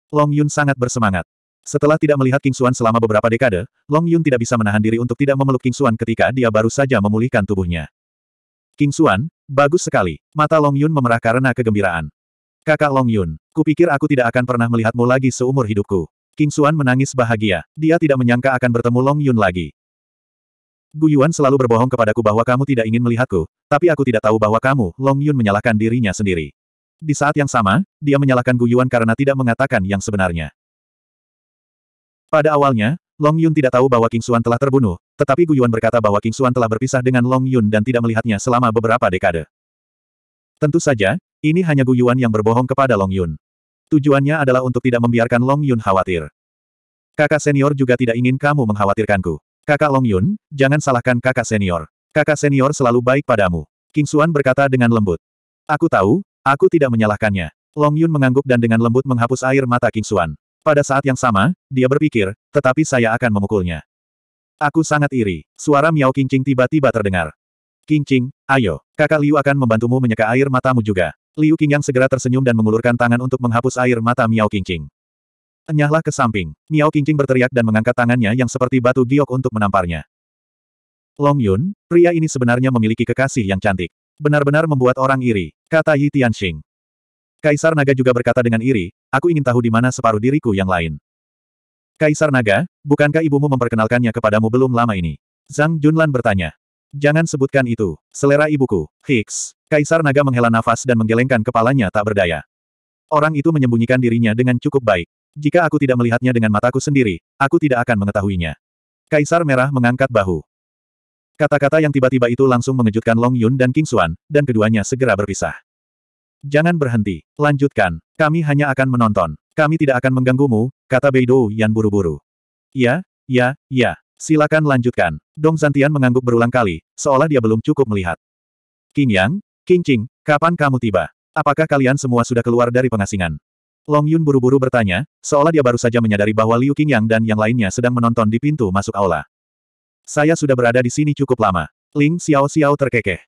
Long Yun sangat bersemangat. Setelah tidak melihat King Xuan selama beberapa dekade, Long Yun tidak bisa menahan diri untuk tidak memeluk King Xuan ketika dia baru saja memulihkan tubuhnya. King Xuan, Bagus sekali. Mata Long Yun memerah karena kegembiraan. Kakak Long Yun, kupikir aku tidak akan pernah melihatmu lagi seumur hidupku. King Xuan menangis bahagia. Dia tidak menyangka akan bertemu Long Yun lagi. Guyuan selalu berbohong kepadaku bahwa kamu tidak ingin melihatku, tapi aku tidak tahu bahwa kamu, Long Yun menyalahkan dirinya sendiri. Di saat yang sama, dia menyalahkan Guyuan karena tidak mengatakan yang sebenarnya. Pada awalnya, Long Yun tidak tahu bahwa King Xuan telah terbunuh, tetapi Guyuan berkata bahwa King Xuan telah berpisah dengan Long Yun dan tidak melihatnya selama beberapa dekade. Tentu saja, ini hanya Guyuan yang berbohong kepada Long Yun. Tujuannya adalah untuk tidak membiarkan Long Yun khawatir. Kakak senior juga tidak ingin kamu mengkhawatirkanku. Kakak Long Yun, jangan salahkan kakak senior. Kakak senior selalu baik padamu. King Xuan berkata dengan lembut. Aku tahu, aku tidak menyalahkannya. Long Yun mengangguk dan dengan lembut menghapus air mata King Xuan. Pada saat yang sama, dia berpikir, tetapi saya akan memukulnya. Aku sangat iri. Suara Miao Kincing tiba-tiba terdengar. Kincing, ayo, kakak Liu akan membantumu menyeka air matamu juga. Liu Qingyang segera tersenyum dan mengulurkan tangan untuk menghapus air mata Miao Kincing. Enyahlah ke samping. Miao Kincing berteriak dan mengangkat tangannya yang seperti batu giok untuk menamparnya. Long Yun, pria ini sebenarnya memiliki kekasih yang cantik. Benar-benar membuat orang iri, kata Yi Tianxing. Kaisar Naga juga berkata dengan iri, aku ingin tahu di mana separuh diriku yang lain. Kaisar Naga, bukankah ibumu memperkenalkannya kepadamu belum lama ini? Zhang Junlan bertanya. Jangan sebutkan itu, selera ibuku, Hicks. Kaisar Naga menghela nafas dan menggelengkan kepalanya tak berdaya. Orang itu menyembunyikan dirinya dengan cukup baik. Jika aku tidak melihatnya dengan mataku sendiri, aku tidak akan mengetahuinya. Kaisar Merah mengangkat bahu. Kata-kata yang tiba-tiba itu langsung mengejutkan Long Yun dan King Xuan, dan keduanya segera berpisah. Jangan berhenti, lanjutkan, kami hanya akan menonton. Kami tidak akan mengganggumu, kata Beidou Yan buru-buru. Ya, ya, ya. Silakan lanjutkan. Dong Zantian mengangguk berulang kali, seolah dia belum cukup melihat. King Yang, King Qing, kapan kamu tiba? Apakah kalian semua sudah keluar dari pengasingan? Long Yun buru-buru bertanya, seolah dia baru saja menyadari bahwa Liu King Yang dan yang lainnya sedang menonton di pintu masuk aula. Saya sudah berada di sini cukup lama. Ling Xiao Xiao terkekeh.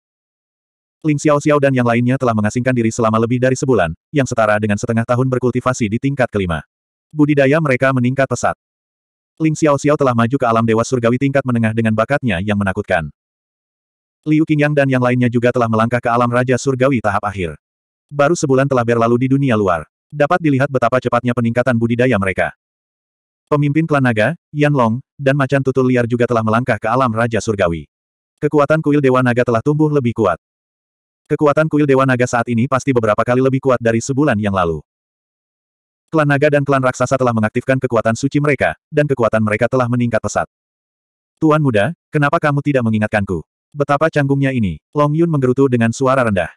Ling Xiao Xiao dan yang lainnya telah mengasingkan diri selama lebih dari sebulan, yang setara dengan setengah tahun berkultivasi di tingkat kelima. Budidaya mereka meningkat pesat. Ling Xiao Xiao telah maju ke alam dewa surgawi tingkat menengah dengan bakatnya yang menakutkan. Liu Qingyang dan yang lainnya juga telah melangkah ke alam raja surgawi tahap akhir. Baru sebulan telah berlalu di dunia luar. Dapat dilihat betapa cepatnya peningkatan budidaya mereka. Pemimpin klan naga, Yan Long, dan macan tutul liar juga telah melangkah ke alam raja surgawi. Kekuatan kuil dewa naga telah tumbuh lebih kuat. Kekuatan kuil Dewa Naga saat ini pasti beberapa kali lebih kuat dari sebulan yang lalu. Klan Naga dan klan Raksasa telah mengaktifkan kekuatan suci mereka, dan kekuatan mereka telah meningkat pesat. Tuan muda, kenapa kamu tidak mengingatkanku? Betapa canggungnya ini, Long Yun menggerutu dengan suara rendah.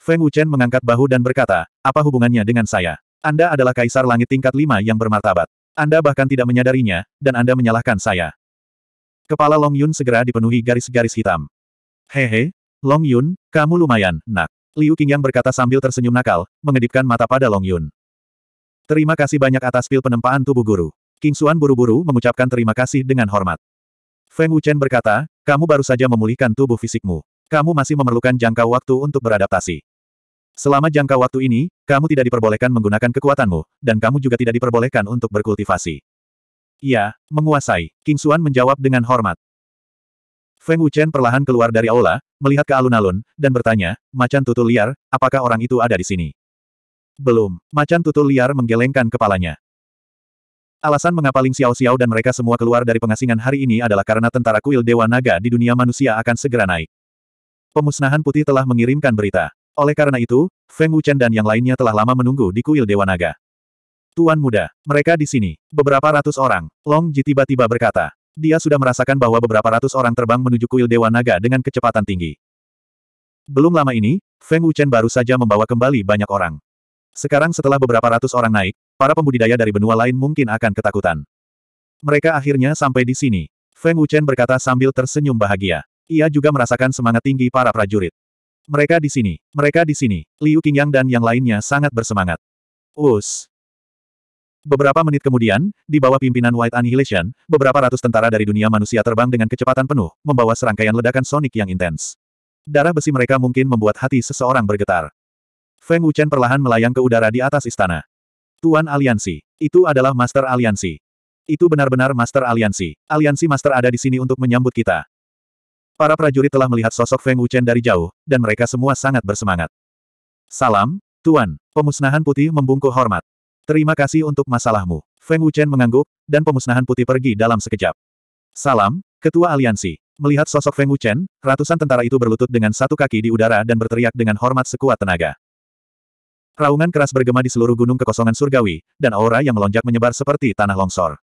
Feng Wuchen mengangkat bahu dan berkata, apa hubungannya dengan saya? Anda adalah kaisar langit tingkat lima yang bermartabat. Anda bahkan tidak menyadarinya, dan Anda menyalahkan saya. Kepala Long Yun segera dipenuhi garis-garis hitam. Hehe, Long Yun, kamu lumayan, nak. Liu Qingyang berkata sambil tersenyum nakal, mengedipkan mata pada Long Yun. Terima kasih banyak atas pil penempaan tubuh guru. King Xuan buru-buru mengucapkan terima kasih dengan hormat. Feng Wuchen berkata, kamu baru saja memulihkan tubuh fisikmu. Kamu masih memerlukan jangka waktu untuk beradaptasi. Selama jangka waktu ini, kamu tidak diperbolehkan menggunakan kekuatanmu, dan kamu juga tidak diperbolehkan untuk berkultivasi. Ya, menguasai. King Xuan menjawab dengan hormat. Feng Wuchen perlahan keluar dari aula, melihat ke alun-alun, dan bertanya, macan tutul liar, apakah orang itu ada di sini? Belum. Macan tutul liar menggelengkan kepalanya. Alasan mengapa Ling Xiao Xiao dan mereka semua keluar dari pengasingan hari ini adalah karena tentara kuil Dewa Naga di dunia manusia akan segera naik. Pemusnahan putih telah mengirimkan berita. Oleh karena itu, Feng Wuchen dan yang lainnya telah lama menunggu di kuil Dewa Naga. Tuan muda, mereka di sini, beberapa ratus orang, Long Ji tiba-tiba berkata. Dia sudah merasakan bahwa beberapa ratus orang terbang menuju kuil Dewa Naga dengan kecepatan tinggi. Belum lama ini, Feng Wuchen baru saja membawa kembali banyak orang. Sekarang setelah beberapa ratus orang naik, para pembudidaya dari benua lain mungkin akan ketakutan. Mereka akhirnya sampai di sini. Feng Wuchen berkata sambil tersenyum bahagia. Ia juga merasakan semangat tinggi para prajurit. Mereka di sini, mereka di sini. Liu Qingyang dan yang lainnya sangat bersemangat. Us, Beberapa menit kemudian, di bawah pimpinan White Annihilation, beberapa ratus tentara dari dunia manusia terbang dengan kecepatan penuh, membawa serangkaian ledakan sonik yang intens. Darah besi mereka mungkin membuat hati seseorang bergetar. Feng Wuchen perlahan melayang ke udara di atas istana. Tuan Aliansi. Itu adalah Master Aliansi. Itu benar-benar Master Aliansi. Aliansi Master ada di sini untuk menyambut kita. Para prajurit telah melihat sosok Feng Wuchen dari jauh, dan mereka semua sangat bersemangat. Salam, Tuan. Pemusnahan putih membungkuk hormat. Terima kasih untuk masalahmu. Feng Wuchen mengangguk, dan pemusnahan putih pergi dalam sekejap. Salam, Ketua Aliansi. Melihat sosok Feng Wuchen, ratusan tentara itu berlutut dengan satu kaki di udara dan berteriak dengan hormat sekuat tenaga. Raungan keras bergema di seluruh gunung kekosongan surgawi, dan aura yang melonjak menyebar seperti tanah longsor.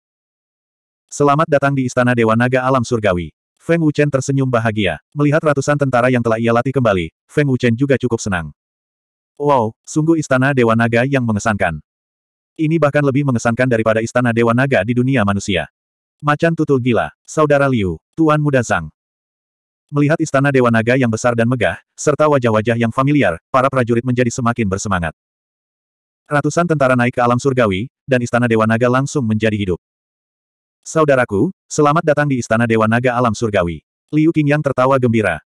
Selamat datang di Istana Dewa Naga Alam Surgawi. Feng Wuchen tersenyum bahagia. Melihat ratusan tentara yang telah ia latih kembali, Feng Wuchen juga cukup senang. Wow, sungguh Istana Dewa Naga yang mengesankan. Ini bahkan lebih mengesankan daripada istana Dewa Naga di dunia manusia. Macan tutul gila, Saudara Liu, Tuan Muda Zhang. Melihat istana Dewa Naga yang besar dan megah, serta wajah-wajah yang familiar, para prajurit menjadi semakin bersemangat. Ratusan tentara naik ke alam surgawi, dan istana Dewa Naga langsung menjadi hidup. Saudaraku, selamat datang di istana Dewa Naga alam surgawi. Liu Qingyang tertawa gembira.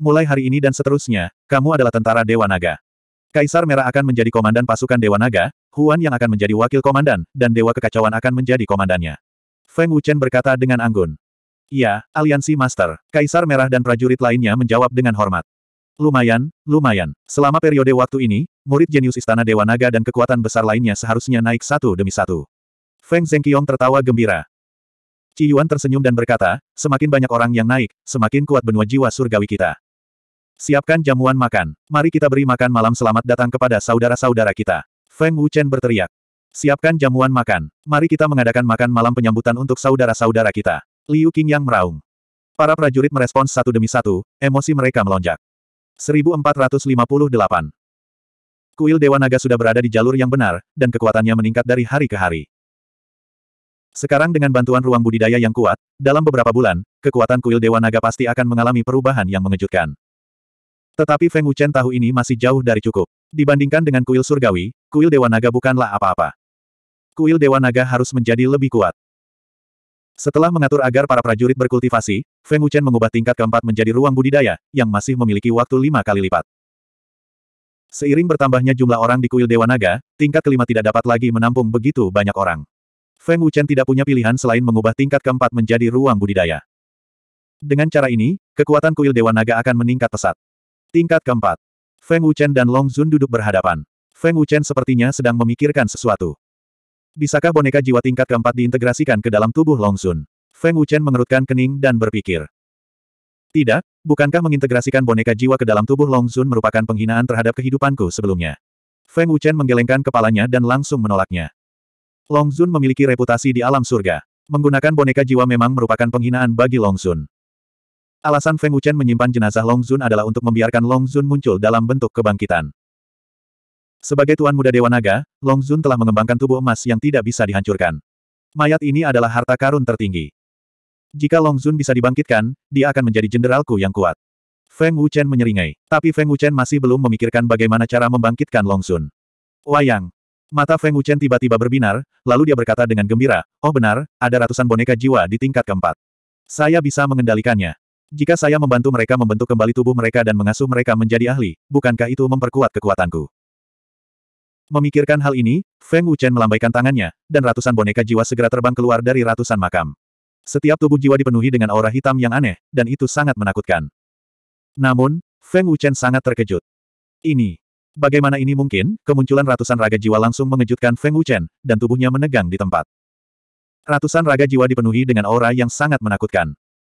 Mulai hari ini dan seterusnya, kamu adalah tentara Dewa Naga. Kaisar Merah akan menjadi komandan pasukan Dewa Naga, Huan yang akan menjadi wakil komandan, dan Dewa Kekacauan akan menjadi komandannya. Feng Wuchen berkata dengan anggun. Ya, aliansi master. Kaisar Merah dan prajurit lainnya menjawab dengan hormat. Lumayan, lumayan. Selama periode waktu ini, murid jenius Istana Dewa Naga dan kekuatan besar lainnya seharusnya naik satu demi satu. Feng Zhengqiong tertawa gembira. Ci Yuan tersenyum dan berkata, semakin banyak orang yang naik, semakin kuat benua jiwa surgawi kita. Siapkan jamuan makan. Mari kita beri makan malam selamat datang kepada saudara-saudara kita. Feng Wuchen berteriak. Siapkan jamuan makan. Mari kita mengadakan makan malam penyambutan untuk saudara-saudara kita. Liu Qingyang meraung. Para prajurit merespons satu demi satu, emosi mereka melonjak. 1458 Kuil Dewa Naga sudah berada di jalur yang benar, dan kekuatannya meningkat dari hari ke hari. Sekarang dengan bantuan ruang budidaya yang kuat, dalam beberapa bulan, kekuatan kuil Dewa Naga pasti akan mengalami perubahan yang mengejutkan. Tetapi Feng Wuchen tahu ini masih jauh dari cukup. Dibandingkan dengan kuil surgawi, kuil Dewa Naga bukanlah apa-apa. Kuil Dewa Naga harus menjadi lebih kuat. Setelah mengatur agar para prajurit berkultivasi, Feng Wuchen mengubah tingkat keempat menjadi ruang budidaya, yang masih memiliki waktu lima kali lipat. Seiring bertambahnya jumlah orang di kuil Dewa Naga, tingkat kelima tidak dapat lagi menampung begitu banyak orang. Feng Wuchen tidak punya pilihan selain mengubah tingkat keempat menjadi ruang budidaya. Dengan cara ini, kekuatan kuil Dewa Naga akan meningkat pesat. Tingkat keempat. Feng Wuchen dan Long Zun duduk berhadapan. Feng Wuchen sepertinya sedang memikirkan sesuatu. Bisakah boneka jiwa tingkat keempat diintegrasikan ke dalam tubuh Long Zun? Feng Wuchen mengerutkan kening dan berpikir. Tidak, bukankah mengintegrasikan boneka jiwa ke dalam tubuh Long Zun merupakan penghinaan terhadap kehidupanku sebelumnya? Feng Wuchen menggelengkan kepalanya dan langsung menolaknya. Long Zun memiliki reputasi di alam surga. Menggunakan boneka jiwa memang merupakan penghinaan bagi Long Zun. Alasan Feng Wuchen menyimpan jenazah Long Zun adalah untuk membiarkan Long Zun muncul dalam bentuk kebangkitan. Sebagai tuan muda Dewa Naga, Long Zun telah mengembangkan tubuh emas yang tidak bisa dihancurkan. Mayat ini adalah harta karun tertinggi. Jika Long Zun bisa dibangkitkan, dia akan menjadi jenderalku yang kuat. Feng Wuchen menyeringai, tapi Feng Wuchen masih belum memikirkan bagaimana cara membangkitkan Long Zun. Wayang. Mata Feng Wuchen tiba-tiba berbinar, lalu dia berkata dengan gembira, Oh benar, ada ratusan boneka jiwa di tingkat keempat. Saya bisa mengendalikannya. Jika saya membantu mereka membentuk kembali tubuh mereka dan mengasuh mereka menjadi ahli, bukankah itu memperkuat kekuatanku? Memikirkan hal ini, Feng Wuchen melambaikan tangannya, dan ratusan boneka jiwa segera terbang keluar dari ratusan makam. Setiap tubuh jiwa dipenuhi dengan aura hitam yang aneh, dan itu sangat menakutkan. Namun, Feng Wuchen sangat terkejut. Ini. Bagaimana ini mungkin, kemunculan ratusan raga jiwa langsung mengejutkan Feng Wuchen, dan tubuhnya menegang di tempat. Ratusan raga jiwa dipenuhi dengan aura yang sangat menakutkan.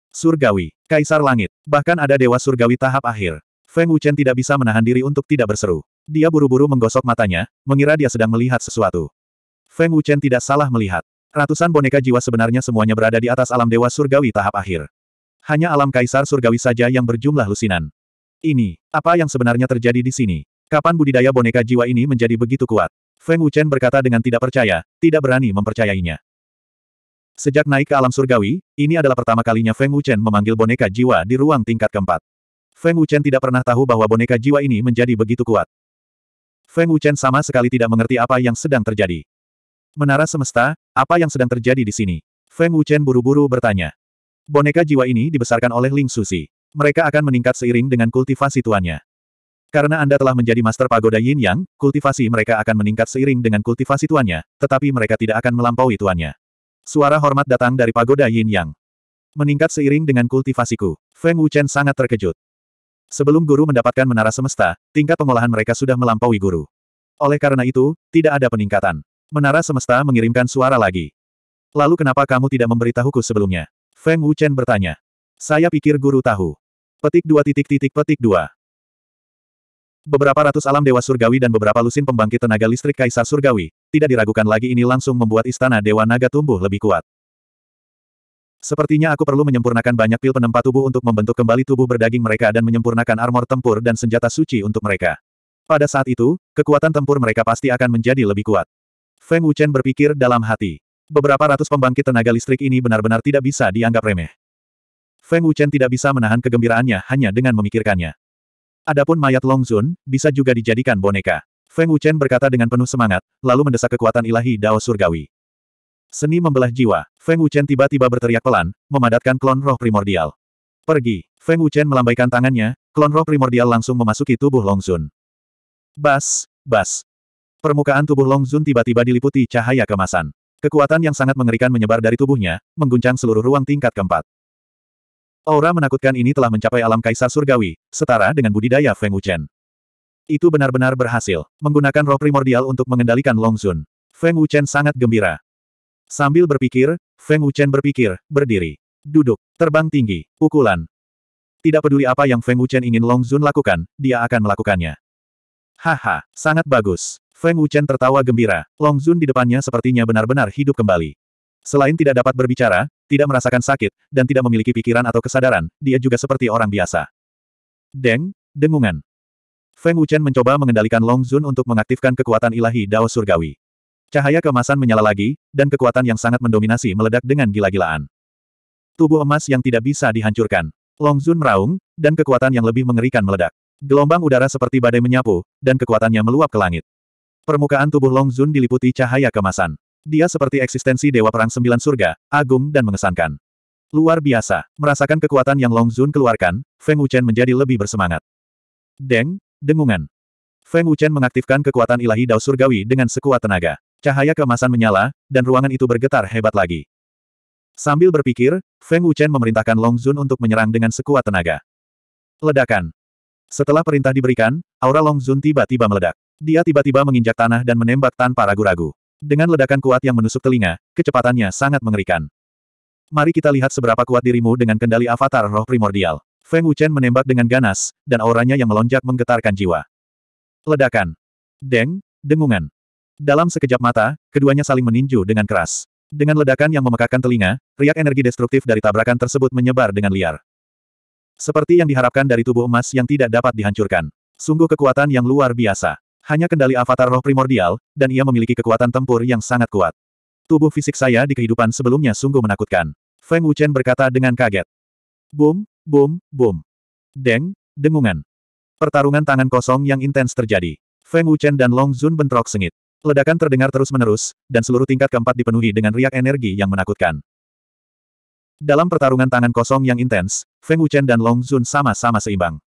Surgawi, Kaisar Langit, bahkan ada Dewa Surgawi tahap akhir. Feng Wuchen tidak bisa menahan diri untuk tidak berseru. Dia buru-buru menggosok matanya, mengira dia sedang melihat sesuatu. Feng Wuchen tidak salah melihat. Ratusan boneka jiwa sebenarnya semuanya berada di atas alam Dewa Surgawi tahap akhir. Hanya alam Kaisar Surgawi saja yang berjumlah lusinan. Ini, apa yang sebenarnya terjadi di sini? Kapan budidaya boneka jiwa ini menjadi begitu kuat? Feng Wuchen berkata dengan tidak percaya, tidak berani mempercayainya. Sejak naik ke alam surgawi, ini adalah pertama kalinya Feng Wuchen memanggil boneka jiwa di ruang tingkat keempat. Feng Wuchen tidak pernah tahu bahwa boneka jiwa ini menjadi begitu kuat. Feng Wuchen sama sekali tidak mengerti apa yang sedang terjadi. Menara semesta, apa yang sedang terjadi di sini? Feng Wuchen buru-buru bertanya. Boneka jiwa ini dibesarkan oleh Ling Susi. Mereka akan meningkat seiring dengan kultivasi tuannya. Karena Anda telah menjadi master pagoda yin yang, kultivasi mereka akan meningkat seiring dengan kultivasi tuannya, tetapi mereka tidak akan melampaui tuannya. Suara hormat datang dari pagoda Yin Yang. Meningkat seiring dengan kultivasiku. Feng Wuchen sangat terkejut. Sebelum guru mendapatkan menara semesta, tingkat pengolahan mereka sudah melampaui guru. Oleh karena itu, tidak ada peningkatan. Menara semesta mengirimkan suara lagi. Lalu kenapa kamu tidak memberitahuku sebelumnya? Feng Wuchen bertanya. Saya pikir guru tahu. Petik dua titik titik petik dua. Beberapa ratus alam dewa surgawi dan beberapa lusin pembangkit tenaga listrik kaisar surgawi, tidak diragukan lagi ini langsung membuat istana dewa naga tumbuh lebih kuat. Sepertinya aku perlu menyempurnakan banyak pil penempat tubuh untuk membentuk kembali tubuh berdaging mereka dan menyempurnakan armor tempur dan senjata suci untuk mereka. Pada saat itu, kekuatan tempur mereka pasti akan menjadi lebih kuat. Feng Wuchen berpikir dalam hati. Beberapa ratus pembangkit tenaga listrik ini benar-benar tidak bisa dianggap remeh. Feng Wuchen tidak bisa menahan kegembiraannya hanya dengan memikirkannya. Adapun mayat Long Zun, bisa juga dijadikan boneka. Feng Wuchen berkata dengan penuh semangat, lalu mendesak kekuatan ilahi Dao Surgawi. Seni membelah jiwa, Feng Wuchen tiba-tiba berteriak pelan, memadatkan klon roh primordial. Pergi, Feng Wuchen melambaikan tangannya, klon roh primordial langsung memasuki tubuh Long Zun. Bas, bas. Permukaan tubuh Long Zun tiba-tiba diliputi cahaya kemasan. Kekuatan yang sangat mengerikan menyebar dari tubuhnya, mengguncang seluruh ruang tingkat keempat. Aura menakutkan ini telah mencapai alam kaisar surgawi, setara dengan budidaya Feng Wuchen. Itu benar-benar berhasil, menggunakan roh primordial untuk mengendalikan Long Longzun. Feng Wuchen sangat gembira. Sambil berpikir, Feng Wuchen berpikir, berdiri, duduk, terbang tinggi, pukulan. Tidak peduli apa yang Feng Wuchen ingin Long Longzun lakukan, dia akan melakukannya. Haha, sangat bagus. Feng Wuchen tertawa gembira, Long Zun di depannya sepertinya benar-benar hidup kembali. Selain tidak dapat berbicara, tidak merasakan sakit, dan tidak memiliki pikiran atau kesadaran, dia juga seperti orang biasa. Deng, dengungan. Feng Wuchen mencoba mengendalikan Long Zun untuk mengaktifkan kekuatan ilahi Dao Surgawi. Cahaya kemasan menyala lagi, dan kekuatan yang sangat mendominasi meledak dengan gila-gilaan. Tubuh emas yang tidak bisa dihancurkan. Long Zun meraung, dan kekuatan yang lebih mengerikan meledak. Gelombang udara seperti badai menyapu, dan kekuatannya meluap ke langit. Permukaan tubuh Long Zun diliputi cahaya kemasan. Dia seperti eksistensi Dewa Perang Sembilan Surga, agung dan mengesankan. Luar biasa, merasakan kekuatan yang Long Zun keluarkan, Feng Wuchen menjadi lebih bersemangat. Deng, dengungan. Feng Wuchen mengaktifkan kekuatan ilahi Dao Surgawi dengan sekuat tenaga. Cahaya keemasan menyala, dan ruangan itu bergetar hebat lagi. Sambil berpikir, Feng Wuchen memerintahkan Long Zun untuk menyerang dengan sekuat tenaga. Ledakan. Setelah perintah diberikan, aura Long Zun tiba-tiba meledak. Dia tiba-tiba menginjak tanah dan menembak tanpa ragu-ragu. Dengan ledakan kuat yang menusuk telinga, kecepatannya sangat mengerikan. Mari kita lihat seberapa kuat dirimu dengan kendali avatar roh primordial. Feng Wuchen menembak dengan ganas, dan auranya yang melonjak menggetarkan jiwa. Ledakan. Deng, dengungan. Dalam sekejap mata, keduanya saling meninju dengan keras. Dengan ledakan yang memekakkan telinga, riak energi destruktif dari tabrakan tersebut menyebar dengan liar. Seperti yang diharapkan dari tubuh emas yang tidak dapat dihancurkan. Sungguh kekuatan yang luar biasa hanya kendali avatar roh primordial, dan ia memiliki kekuatan tempur yang sangat kuat. Tubuh fisik saya di kehidupan sebelumnya sungguh menakutkan. Feng Wuchen berkata dengan kaget. Boom, boom, boom. Deng, dengungan. Pertarungan tangan kosong yang intens terjadi. Feng Wuchen dan Long Zun bentrok sengit. Ledakan terdengar terus-menerus, dan seluruh tingkat keempat dipenuhi dengan riak energi yang menakutkan. Dalam pertarungan tangan kosong yang intens, Feng Wuchen dan Long Zun sama-sama seimbang.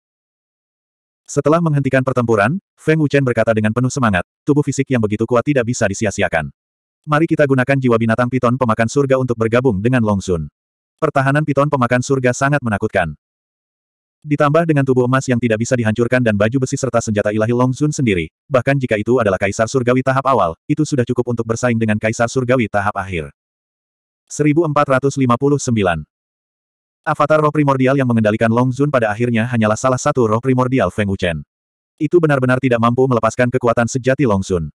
Setelah menghentikan pertempuran, Feng Wuchen berkata dengan penuh semangat, tubuh fisik yang begitu kuat tidak bisa disia-siakan. Mari kita gunakan jiwa binatang piton pemakan surga untuk bergabung dengan Long Sun. Pertahanan piton pemakan surga sangat menakutkan. Ditambah dengan tubuh emas yang tidak bisa dihancurkan dan baju besi serta senjata ilahi Long Sun sendiri, bahkan jika itu adalah kaisar surgawi tahap awal, itu sudah cukup untuk bersaing dengan kaisar surgawi tahap akhir. 1459 Avatar roh primordial yang mengendalikan Long Zun pada akhirnya hanyalah salah satu roh primordial Feng Wuchen. Itu benar-benar tidak mampu melepaskan kekuatan sejati Long Zun.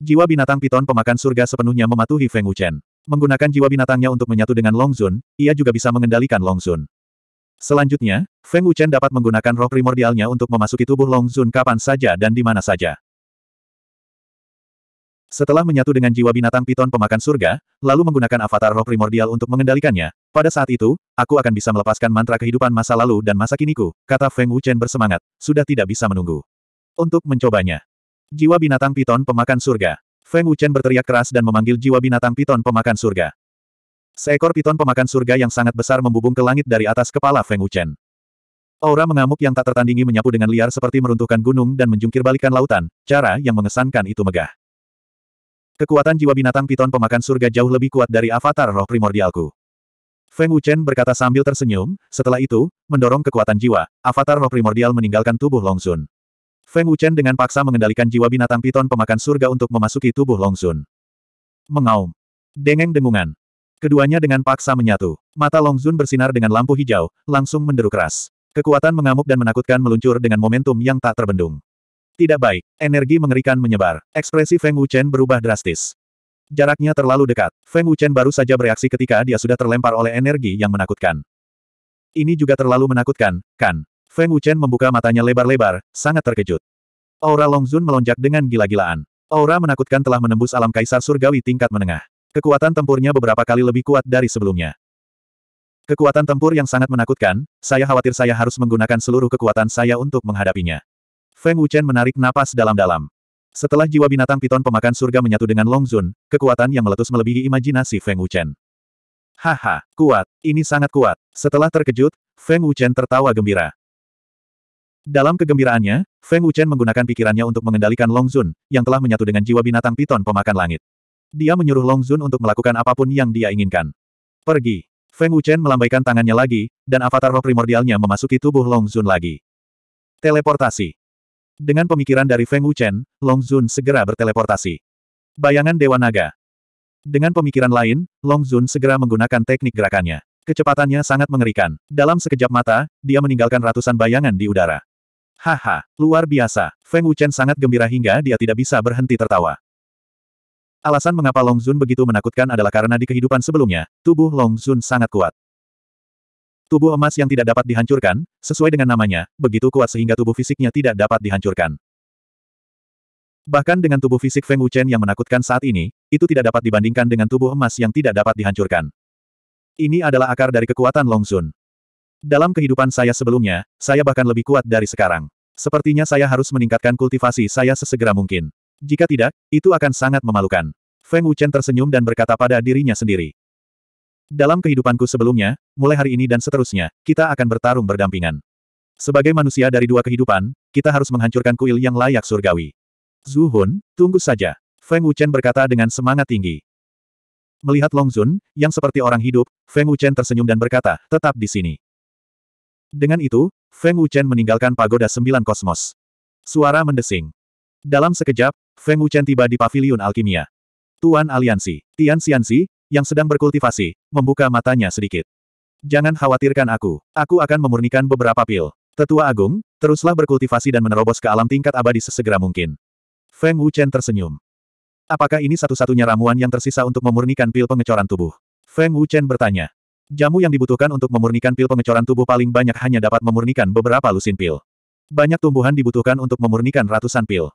Jiwa binatang piton pemakan surga sepenuhnya mematuhi Feng Wuchen. Menggunakan jiwa binatangnya untuk menyatu dengan Long Zun, ia juga bisa mengendalikan Long Zun. Selanjutnya, Feng Wuchen dapat menggunakan roh primordialnya untuk memasuki tubuh Long Zun kapan saja dan di mana saja. Setelah menyatu dengan jiwa binatang piton pemakan surga, lalu menggunakan avatar roh primordial untuk mengendalikannya, pada saat itu, aku akan bisa melepaskan mantra kehidupan masa lalu dan masa kiniku, kata Feng Wuchen bersemangat, sudah tidak bisa menunggu. Untuk mencobanya. Jiwa binatang piton pemakan surga. Feng Wuchen berteriak keras dan memanggil jiwa binatang piton pemakan surga. Seekor piton pemakan surga yang sangat besar membubung ke langit dari atas kepala Feng Wuchen. Aura mengamuk yang tak tertandingi menyapu dengan liar seperti meruntuhkan gunung dan menjungkir lautan, cara yang mengesankan itu megah. Kekuatan jiwa binatang piton pemakan surga jauh lebih kuat dari avatar roh primordialku. Feng Wuchen berkata sambil tersenyum, setelah itu, mendorong kekuatan jiwa, avatar roh primordial meninggalkan tubuh Longsun. Feng Wuchen dengan paksa mengendalikan jiwa binatang piton pemakan surga untuk memasuki tubuh Longsun. Mengaum. Dengeng dengungan. Keduanya dengan paksa menyatu. Mata Longsun bersinar dengan lampu hijau, langsung menderu keras. Kekuatan mengamuk dan menakutkan meluncur dengan momentum yang tak terbendung. Tidak baik. Energi mengerikan menyebar. Ekspresi Feng Wuchen berubah drastis. Jaraknya terlalu dekat. Feng Wuchen baru saja bereaksi ketika dia sudah terlempar oleh energi yang menakutkan. Ini juga terlalu menakutkan, kan? Feng Wuchen membuka matanya lebar-lebar, sangat terkejut. Aura Longzun melonjak dengan gila-gilaan. Aura menakutkan telah menembus alam kaisar surgawi tingkat menengah. Kekuatan tempurnya beberapa kali lebih kuat dari sebelumnya. Kekuatan tempur yang sangat menakutkan, saya khawatir saya harus menggunakan seluruh kekuatan saya untuk menghadapinya. Feng Wuchen menarik napas dalam-dalam. Setelah jiwa binatang piton pemakan surga menyatu dengan Long Zun, kekuatan yang meletus melebihi imajinasi Feng Wuchen. Haha, kuat, ini sangat kuat. Setelah terkejut, Feng Wuchen tertawa gembira. Dalam kegembiraannya, Feng Wuchen menggunakan pikirannya untuk mengendalikan Long Zun, yang telah menyatu dengan jiwa binatang piton pemakan langit. Dia menyuruh Long Zun untuk melakukan apapun yang dia inginkan. Pergi. Feng Wuchen melambaikan tangannya lagi, dan avatar roh primordialnya memasuki tubuh Long Zun lagi. Teleportasi. Dengan pemikiran dari Feng Wuchen, Long Zun segera berteleportasi. Bayangan Dewa Naga. Dengan pemikiran lain, Long Zun segera menggunakan teknik gerakannya. Kecepatannya sangat mengerikan. Dalam sekejap mata, dia meninggalkan ratusan bayangan di udara. Haha, luar biasa. Feng Wuchen sangat gembira hingga dia tidak bisa berhenti tertawa. Alasan mengapa Long Zun begitu menakutkan adalah karena di kehidupan sebelumnya, tubuh Long Zun sangat kuat. Tubuh emas yang tidak dapat dihancurkan, sesuai dengan namanya, begitu kuat sehingga tubuh fisiknya tidak dapat dihancurkan. Bahkan dengan tubuh fisik Feng Wuchen yang menakutkan saat ini, itu tidak dapat dibandingkan dengan tubuh emas yang tidak dapat dihancurkan. Ini adalah akar dari kekuatan Long Zun. Dalam kehidupan saya sebelumnya, saya bahkan lebih kuat dari sekarang. Sepertinya saya harus meningkatkan kultivasi saya sesegera mungkin. Jika tidak, itu akan sangat memalukan. Feng Wuchen tersenyum dan berkata pada dirinya sendiri. Dalam kehidupanku sebelumnya, mulai hari ini dan seterusnya, kita akan bertarung berdampingan. Sebagai manusia dari dua kehidupan, kita harus menghancurkan kuil yang layak surgawi. Zuhun, tunggu saja. Feng Wuchen berkata dengan semangat tinggi. Melihat Long Zun, yang seperti orang hidup, Feng Wuchen tersenyum dan berkata, tetap di sini. Dengan itu, Feng Wuchen meninggalkan pagoda sembilan kosmos. Suara mendesing. Dalam sekejap, Feng Wuchen tiba di Paviliun alkimia. Tuan Aliansi, Tian Xianxi, yang sedang berkultivasi, membuka matanya sedikit. Jangan khawatirkan aku, aku akan memurnikan beberapa pil. Tetua Agung, teruslah berkultivasi dan menerobos ke alam tingkat abadi sesegera mungkin. Feng Wuchen tersenyum. Apakah ini satu-satunya ramuan yang tersisa untuk memurnikan pil pengecoran tubuh? Feng Wuchen bertanya. Jamu yang dibutuhkan untuk memurnikan pil pengecoran tubuh paling banyak hanya dapat memurnikan beberapa lusin pil. Banyak tumbuhan dibutuhkan untuk memurnikan ratusan pil.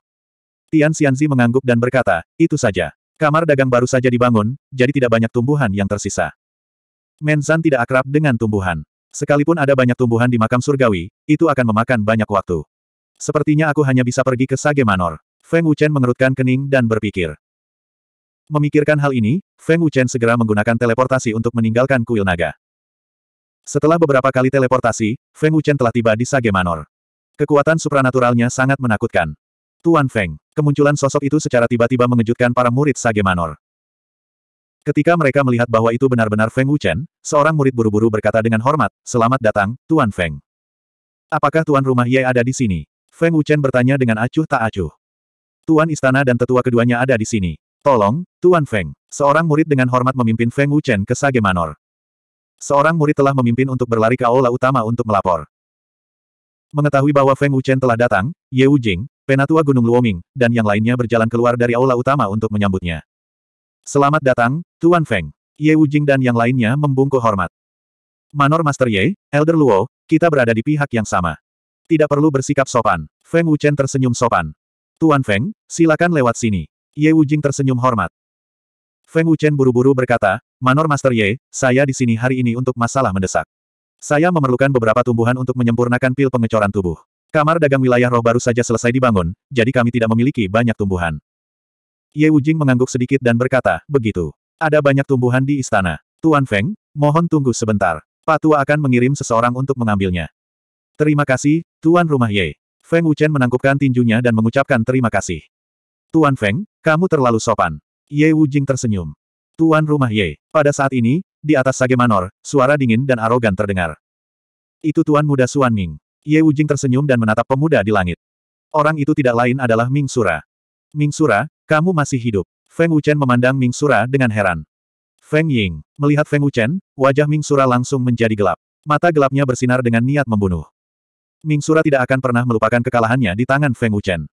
Tian Xianzi mengangguk dan berkata, itu saja. Kamar dagang baru saja dibangun, jadi tidak banyak tumbuhan yang tersisa. Menzan tidak akrab dengan tumbuhan. Sekalipun ada banyak tumbuhan di makam surgawi, itu akan memakan banyak waktu. Sepertinya aku hanya bisa pergi ke Sage Manor. Feng Wuchen mengerutkan kening dan berpikir. Memikirkan hal ini, Feng Wuchen segera menggunakan teleportasi untuk meninggalkan kuil naga. Setelah beberapa kali teleportasi, Feng Wuchen telah tiba di Sage Manor. Kekuatan supranaturalnya sangat menakutkan. Tuan Feng, kemunculan sosok itu secara tiba-tiba mengejutkan para murid Sage Manor. Ketika mereka melihat bahwa itu benar-benar Feng Wuchen, seorang murid buru-buru berkata dengan hormat, Selamat datang, Tuan Feng. Apakah Tuan Rumah Ye ada di sini? Feng Wuchen bertanya dengan acuh tak acuh. Tuan Istana dan tetua keduanya ada di sini. Tolong, Tuan Feng. Seorang murid dengan hormat memimpin Feng Wuchen ke Sage Manor. Seorang murid telah memimpin untuk berlari ke aula utama untuk melapor. Mengetahui bahwa Feng Wuchen telah datang, Ye Wujing, Penatua Gunung Luoming, dan yang lainnya berjalan keluar dari aula utama untuk menyambutnya. Selamat datang, Tuan Feng. Ye Wujing dan yang lainnya membungkuk hormat. Manor Master Ye, Elder Luo, kita berada di pihak yang sama. Tidak perlu bersikap sopan. Feng Wuchen tersenyum sopan. Tuan Feng, silakan lewat sini. Ye Wujing tersenyum hormat. Feng Wuchen buru-buru berkata, Manor Master Ye, saya di sini hari ini untuk masalah mendesak. Saya memerlukan beberapa tumbuhan untuk menyempurnakan pil pengecoran tubuh. Kamar dagang wilayah roh baru saja selesai dibangun, jadi kami tidak memiliki banyak tumbuhan. Ye Wujing mengangguk sedikit dan berkata, begitu. Ada banyak tumbuhan di istana. Tuan Feng, mohon tunggu sebentar. Pak tua akan mengirim seseorang untuk mengambilnya. Terima kasih, Tuan Rumah Ye. Feng Wuchen menangkupkan tinjunya dan mengucapkan terima kasih. Tuan Feng, kamu terlalu sopan. Ye Wujing tersenyum. Tuan Rumah Ye, pada saat ini, di atas sage manor, suara dingin dan arogan terdengar. Itu tuan muda Suan Ming. Ye Wujing tersenyum dan menatap pemuda di langit. Orang itu tidak lain adalah Ming Sura. Ming Sura, kamu masih hidup. Feng Wuchen memandang Ming Sura dengan heran. Feng Ying, melihat Feng Wuchen, wajah Ming Sura langsung menjadi gelap. Mata gelapnya bersinar dengan niat membunuh. Ming Sura tidak akan pernah melupakan kekalahannya di tangan Feng Wuchen.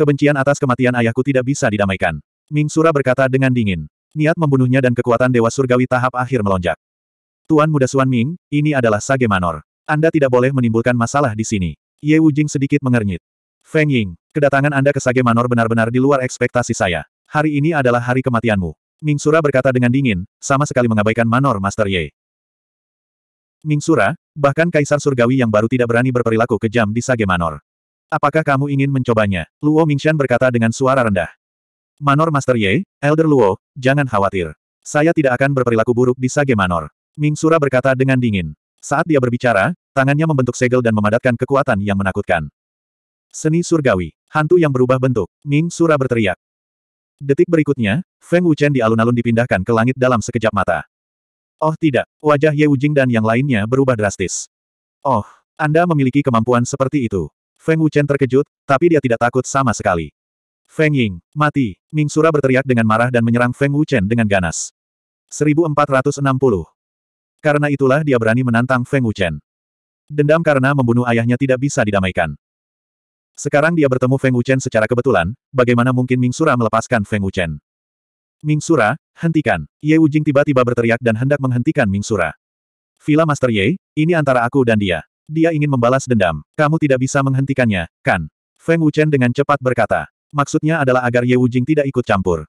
Kebencian atas kematian ayahku tidak bisa didamaikan. Ming Sura berkata dengan dingin niat membunuhnya dan kekuatan Dewa Surgawi tahap akhir melonjak. Tuan Muda Suan Ming, ini adalah Sage Manor. Anda tidak boleh menimbulkan masalah di sini. Ye Wujing sedikit mengernyit. Feng Ying, kedatangan Anda ke Sage Manor benar-benar di luar ekspektasi saya. Hari ini adalah hari kematianmu. Ming Sura berkata dengan dingin, sama sekali mengabaikan Manor Master Ye. Ming Sura, bahkan Kaisar Surgawi yang baru tidak berani berperilaku kejam di Sage Manor. Apakah kamu ingin mencobanya? Luo Mingshan berkata dengan suara rendah. Manor Master Ye, Elder Luo, jangan khawatir. Saya tidak akan berperilaku buruk di Sage Manor. Ming Sura berkata dengan dingin. Saat dia berbicara, tangannya membentuk segel dan memadatkan kekuatan yang menakutkan. Seni surgawi, hantu yang berubah bentuk, Ming Sura berteriak. Detik berikutnya, Feng Wuchen di alun-alun dipindahkan ke langit dalam sekejap mata. Oh tidak, wajah Ye Wujing dan yang lainnya berubah drastis. Oh, Anda memiliki kemampuan seperti itu. Feng Wuchen terkejut, tapi dia tidak takut sama sekali. Feng Ying, mati. Ming Sura berteriak dengan marah dan menyerang Feng Wuchen dengan ganas. 1460. Karena itulah dia berani menantang Feng Wuchen. Dendam karena membunuh ayahnya tidak bisa didamaikan. Sekarang dia bertemu Feng Wuchen secara kebetulan, bagaimana mungkin Ming Sura melepaskan Feng Wuchen? Ming Sura, hentikan. Ye Wujing tiba-tiba berteriak dan hendak menghentikan Ming Sura. Villa Master Ye, ini antara aku dan dia. Dia ingin membalas dendam. Kamu tidak bisa menghentikannya, kan? Feng Wuchen dengan cepat berkata. Maksudnya adalah agar Ye Wujing tidak ikut campur.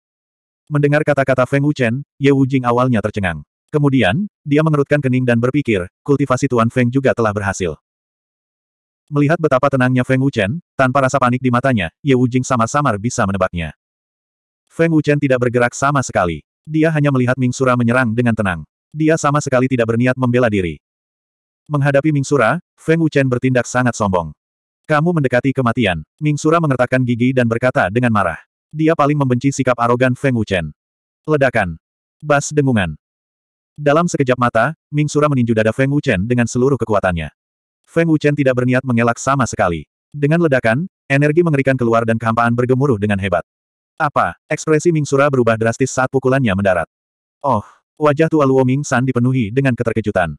Mendengar kata-kata Feng Wuchen, Ye Wujing awalnya tercengang. Kemudian, dia mengerutkan kening dan berpikir, kultivasi Tuan Feng juga telah berhasil. Melihat betapa tenangnya Feng Wuchen, tanpa rasa panik di matanya, Ye Wujing samar-samar bisa menebaknya. Feng Wuchen tidak bergerak sama sekali. Dia hanya melihat Ming Sura menyerang dengan tenang. Dia sama sekali tidak berniat membela diri. Menghadapi Ming Sura, Feng Wuchen bertindak sangat sombong. Kamu mendekati kematian. Ming Sura mengertakkan gigi dan berkata dengan marah. Dia paling membenci sikap arogan Feng Wuchen. Ledakan. Bas dengungan. Dalam sekejap mata, Ming Sura meninju dada Feng Wuchen dengan seluruh kekuatannya. Feng Wuchen tidak berniat mengelak sama sekali. Dengan ledakan, energi mengerikan keluar dan kehampaan bergemuruh dengan hebat. Apa? Ekspresi Ming Sura berubah drastis saat pukulannya mendarat. Oh, wajah tua Luo Ming San dipenuhi dengan keterkejutan.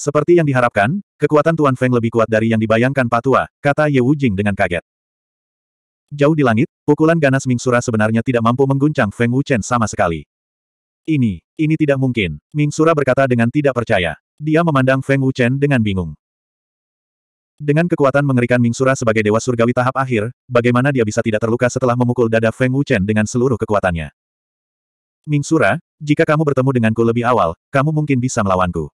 Seperti yang diharapkan, kekuatan Tuan Feng lebih kuat dari yang dibayangkan Patua, kata Ye Wujing dengan kaget. Jauh di langit, pukulan ganas Ming Sura sebenarnya tidak mampu mengguncang Feng Wuchen sama sekali. Ini, ini tidak mungkin, Ming Sura berkata dengan tidak percaya. Dia memandang Feng Wuchen dengan bingung. Dengan kekuatan mengerikan Ming Sura sebagai dewa surgawi tahap akhir, bagaimana dia bisa tidak terluka setelah memukul dada Feng Wuchen dengan seluruh kekuatannya? Ming Sura, jika kamu bertemu denganku lebih awal, kamu mungkin bisa melawanku.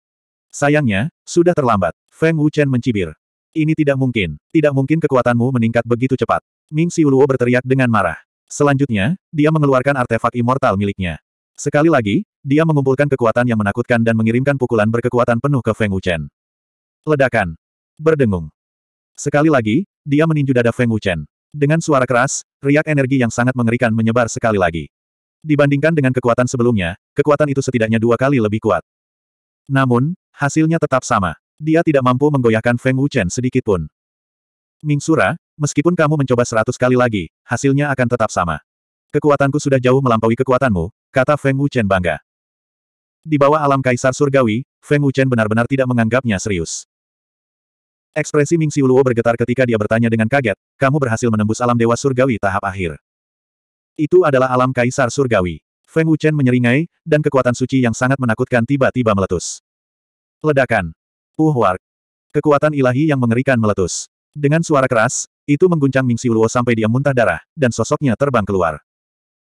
Sayangnya, sudah terlambat. Feng Wuchen mencibir. Ini tidak mungkin. Tidak mungkin kekuatanmu meningkat begitu cepat. Ming Xiuluo berteriak dengan marah. Selanjutnya, dia mengeluarkan artefak immortal miliknya. Sekali lagi, dia mengumpulkan kekuatan yang menakutkan dan mengirimkan pukulan berkekuatan penuh ke Feng Wuchen. Ledakan. Berdengung. Sekali lagi, dia meninju dada Feng Wuchen. Dengan suara keras, riak energi yang sangat mengerikan menyebar sekali lagi. Dibandingkan dengan kekuatan sebelumnya, kekuatan itu setidaknya dua kali lebih kuat. Namun, Hasilnya tetap sama. Dia tidak mampu menggoyahkan Feng Wuchen sedikitpun. Mingsura, meskipun kamu mencoba seratus kali lagi, hasilnya akan tetap sama. Kekuatanku sudah jauh melampaui kekuatanmu, kata Feng Wuchen bangga. Di bawah alam kaisar surgawi, Feng Wuchen benar-benar tidak menganggapnya serius. Ekspresi Ming Xiuluo bergetar ketika dia bertanya dengan kaget, kamu berhasil menembus alam dewa surgawi tahap akhir. Itu adalah alam kaisar surgawi. Feng Wuchen menyeringai, dan kekuatan suci yang sangat menakutkan tiba-tiba meletus. Ledakan. Uhuark. Kekuatan ilahi yang mengerikan meletus. Dengan suara keras, itu mengguncang Ming Siuluo sampai dia muntah darah, dan sosoknya terbang keluar.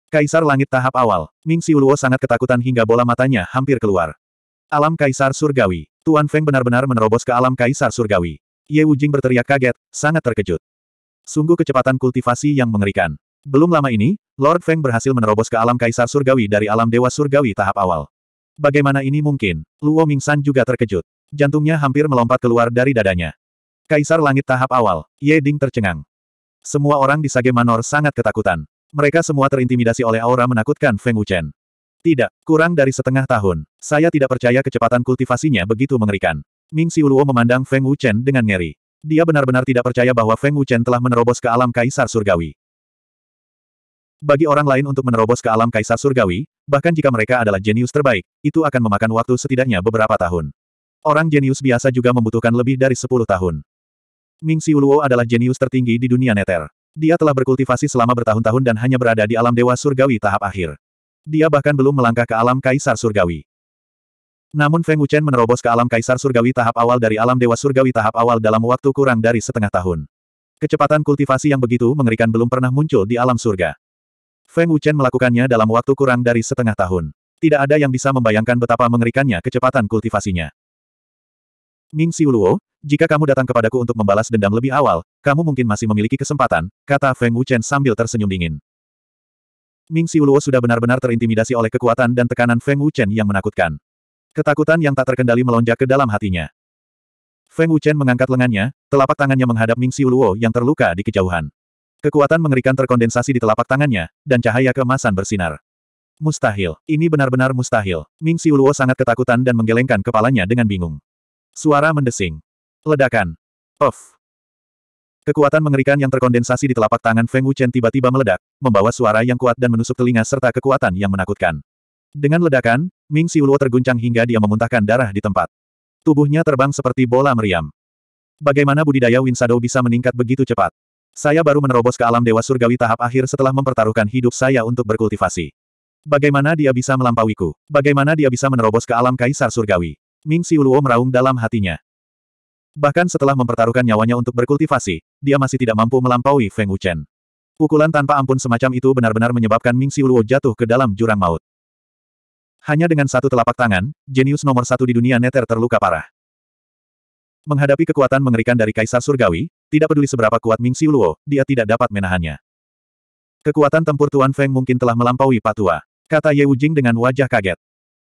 Kaisar Langit tahap awal, Ming Siuluo sangat ketakutan hingga bola matanya hampir keluar. Alam Kaisar Surgawi, Tuan Feng benar-benar menerobos ke alam Kaisar Surgawi. Ye Wujing berteriak kaget, sangat terkejut. Sungguh kecepatan kultivasi yang mengerikan. Belum lama ini, Lord Feng berhasil menerobos ke alam Kaisar Surgawi dari alam Dewa Surgawi tahap awal. Bagaimana ini mungkin? Luo Mingsan juga terkejut. Jantungnya hampir melompat keluar dari dadanya. Kaisar Langit tahap awal, Ye Ding tercengang. Semua orang di Sage Manor sangat ketakutan. Mereka semua terintimidasi oleh aura menakutkan Feng Wuchen. Tidak, kurang dari setengah tahun. Saya tidak percaya kecepatan kultivasinya begitu mengerikan. Ming Luo memandang Feng Wuchen dengan ngeri. Dia benar-benar tidak percaya bahwa Feng Wuchen telah menerobos ke alam kaisar surgawi. Bagi orang lain untuk menerobos ke alam kaisar surgawi, bahkan jika mereka adalah jenius terbaik, itu akan memakan waktu setidaknya beberapa tahun. Orang jenius biasa juga membutuhkan lebih dari 10 tahun. Ming Xiuluo adalah jenius tertinggi di dunia neter. Dia telah berkultivasi selama bertahun-tahun dan hanya berada di alam dewa surgawi tahap akhir. Dia bahkan belum melangkah ke alam kaisar surgawi. Namun Feng Wuchen menerobos ke alam kaisar surgawi tahap awal dari alam dewa surgawi tahap awal dalam waktu kurang dari setengah tahun. Kecepatan kultivasi yang begitu mengerikan belum pernah muncul di alam surga. Feng Wuchen melakukannya dalam waktu kurang dari setengah tahun. Tidak ada yang bisa membayangkan betapa mengerikannya kecepatan kultivasinya. Ming Xiuluo, jika kamu datang kepadaku untuk membalas dendam lebih awal, kamu mungkin masih memiliki kesempatan, kata Feng Wuchen sambil tersenyum dingin. Ming Xiuluo sudah benar-benar terintimidasi oleh kekuatan dan tekanan Feng Wuchen yang menakutkan. Ketakutan yang tak terkendali melonjak ke dalam hatinya. Feng Wuchen mengangkat lengannya, telapak tangannya menghadap Ming Xiuluo yang terluka di kejauhan. Kekuatan mengerikan terkondensasi di telapak tangannya, dan cahaya kemasan bersinar. Mustahil, ini benar-benar mustahil. Ming Siuluo sangat ketakutan dan menggelengkan kepalanya dengan bingung. Suara mendesing. Ledakan. Off. Kekuatan mengerikan yang terkondensasi di telapak tangan Feng Wuchen tiba-tiba meledak, membawa suara yang kuat dan menusuk telinga serta kekuatan yang menakutkan. Dengan ledakan, Ming Siuluo terguncang hingga dia memuntahkan darah di tempat. Tubuhnya terbang seperti bola meriam. Bagaimana budidaya Winsado bisa meningkat begitu cepat? Saya baru menerobos ke alam dewa surgawi tahap akhir setelah mempertaruhkan hidup saya untuk berkultivasi. Bagaimana dia bisa melampauiku? Bagaimana dia bisa menerobos ke alam kaisar surgawi? Ming Siuluo meraung dalam hatinya. Bahkan setelah mempertaruhkan nyawanya untuk berkultivasi, dia masih tidak mampu melampaui Feng Wuchen. Pukulan tanpa ampun semacam itu benar-benar menyebabkan Ming Siuluo jatuh ke dalam jurang maut. Hanya dengan satu telapak tangan, jenius nomor satu di dunia neter terluka parah. Menghadapi kekuatan mengerikan dari Kaisar Surgawi, tidak peduli seberapa kuat Ming Xiuluo, dia tidak dapat menahannya. Kekuatan tempur Tuan Feng mungkin telah melampaui Patua. Kata Ye Wujing dengan wajah kaget.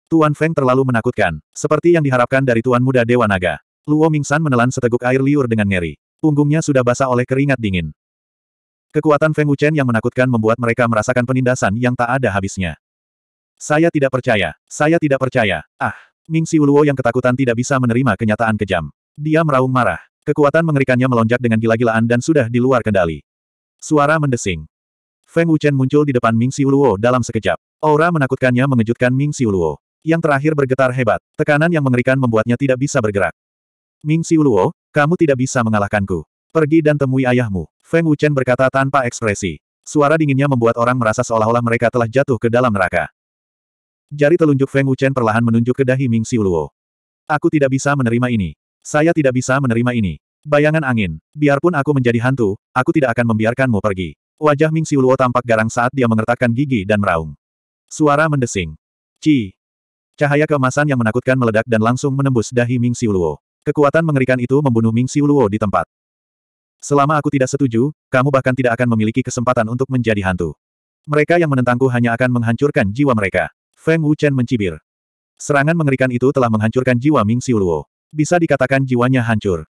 Tuan Feng terlalu menakutkan, seperti yang diharapkan dari Tuan Muda Dewa Naga. Luo Mingsan menelan seteguk air liur dengan ngeri. Punggungnya sudah basah oleh keringat dingin. Kekuatan Feng Wuchen yang menakutkan membuat mereka merasakan penindasan yang tak ada habisnya. Saya tidak percaya, saya tidak percaya. Ah, Ming Luo yang ketakutan tidak bisa menerima kenyataan kejam. Dia meraung marah. Kekuatan mengerikannya melonjak dengan gila-gilaan dan sudah di luar kendali. Suara mendesing. Feng Wuchen muncul di depan Ming Xiuluo dalam sekejap. Aura menakutkannya mengejutkan Ming Xiuluo. Yang terakhir bergetar hebat. Tekanan yang mengerikan membuatnya tidak bisa bergerak. Ming Xiuluo, kamu tidak bisa mengalahkanku. Pergi dan temui ayahmu. Feng Wuchen berkata tanpa ekspresi. Suara dinginnya membuat orang merasa seolah-olah mereka telah jatuh ke dalam neraka. Jari telunjuk Feng Wuchen perlahan menunjuk ke dahi Ming Xiuluo. Aku tidak bisa menerima ini. Saya tidak bisa menerima ini. Bayangan angin. Biarpun aku menjadi hantu, aku tidak akan membiarkanmu pergi. Wajah Ming Xiuluo tampak garang saat dia mengertakkan gigi dan meraung. Suara mendesing. Ci. Cahaya keemasan yang menakutkan meledak dan langsung menembus dahi Ming Xiuluo. Kekuatan mengerikan itu membunuh Ming Xiuluo di tempat. Selama aku tidak setuju, kamu bahkan tidak akan memiliki kesempatan untuk menjadi hantu. Mereka yang menentangku hanya akan menghancurkan jiwa mereka. Feng Wuchen mencibir. Serangan mengerikan itu telah menghancurkan jiwa Ming Xiuluo. Bisa dikatakan jiwanya hancur.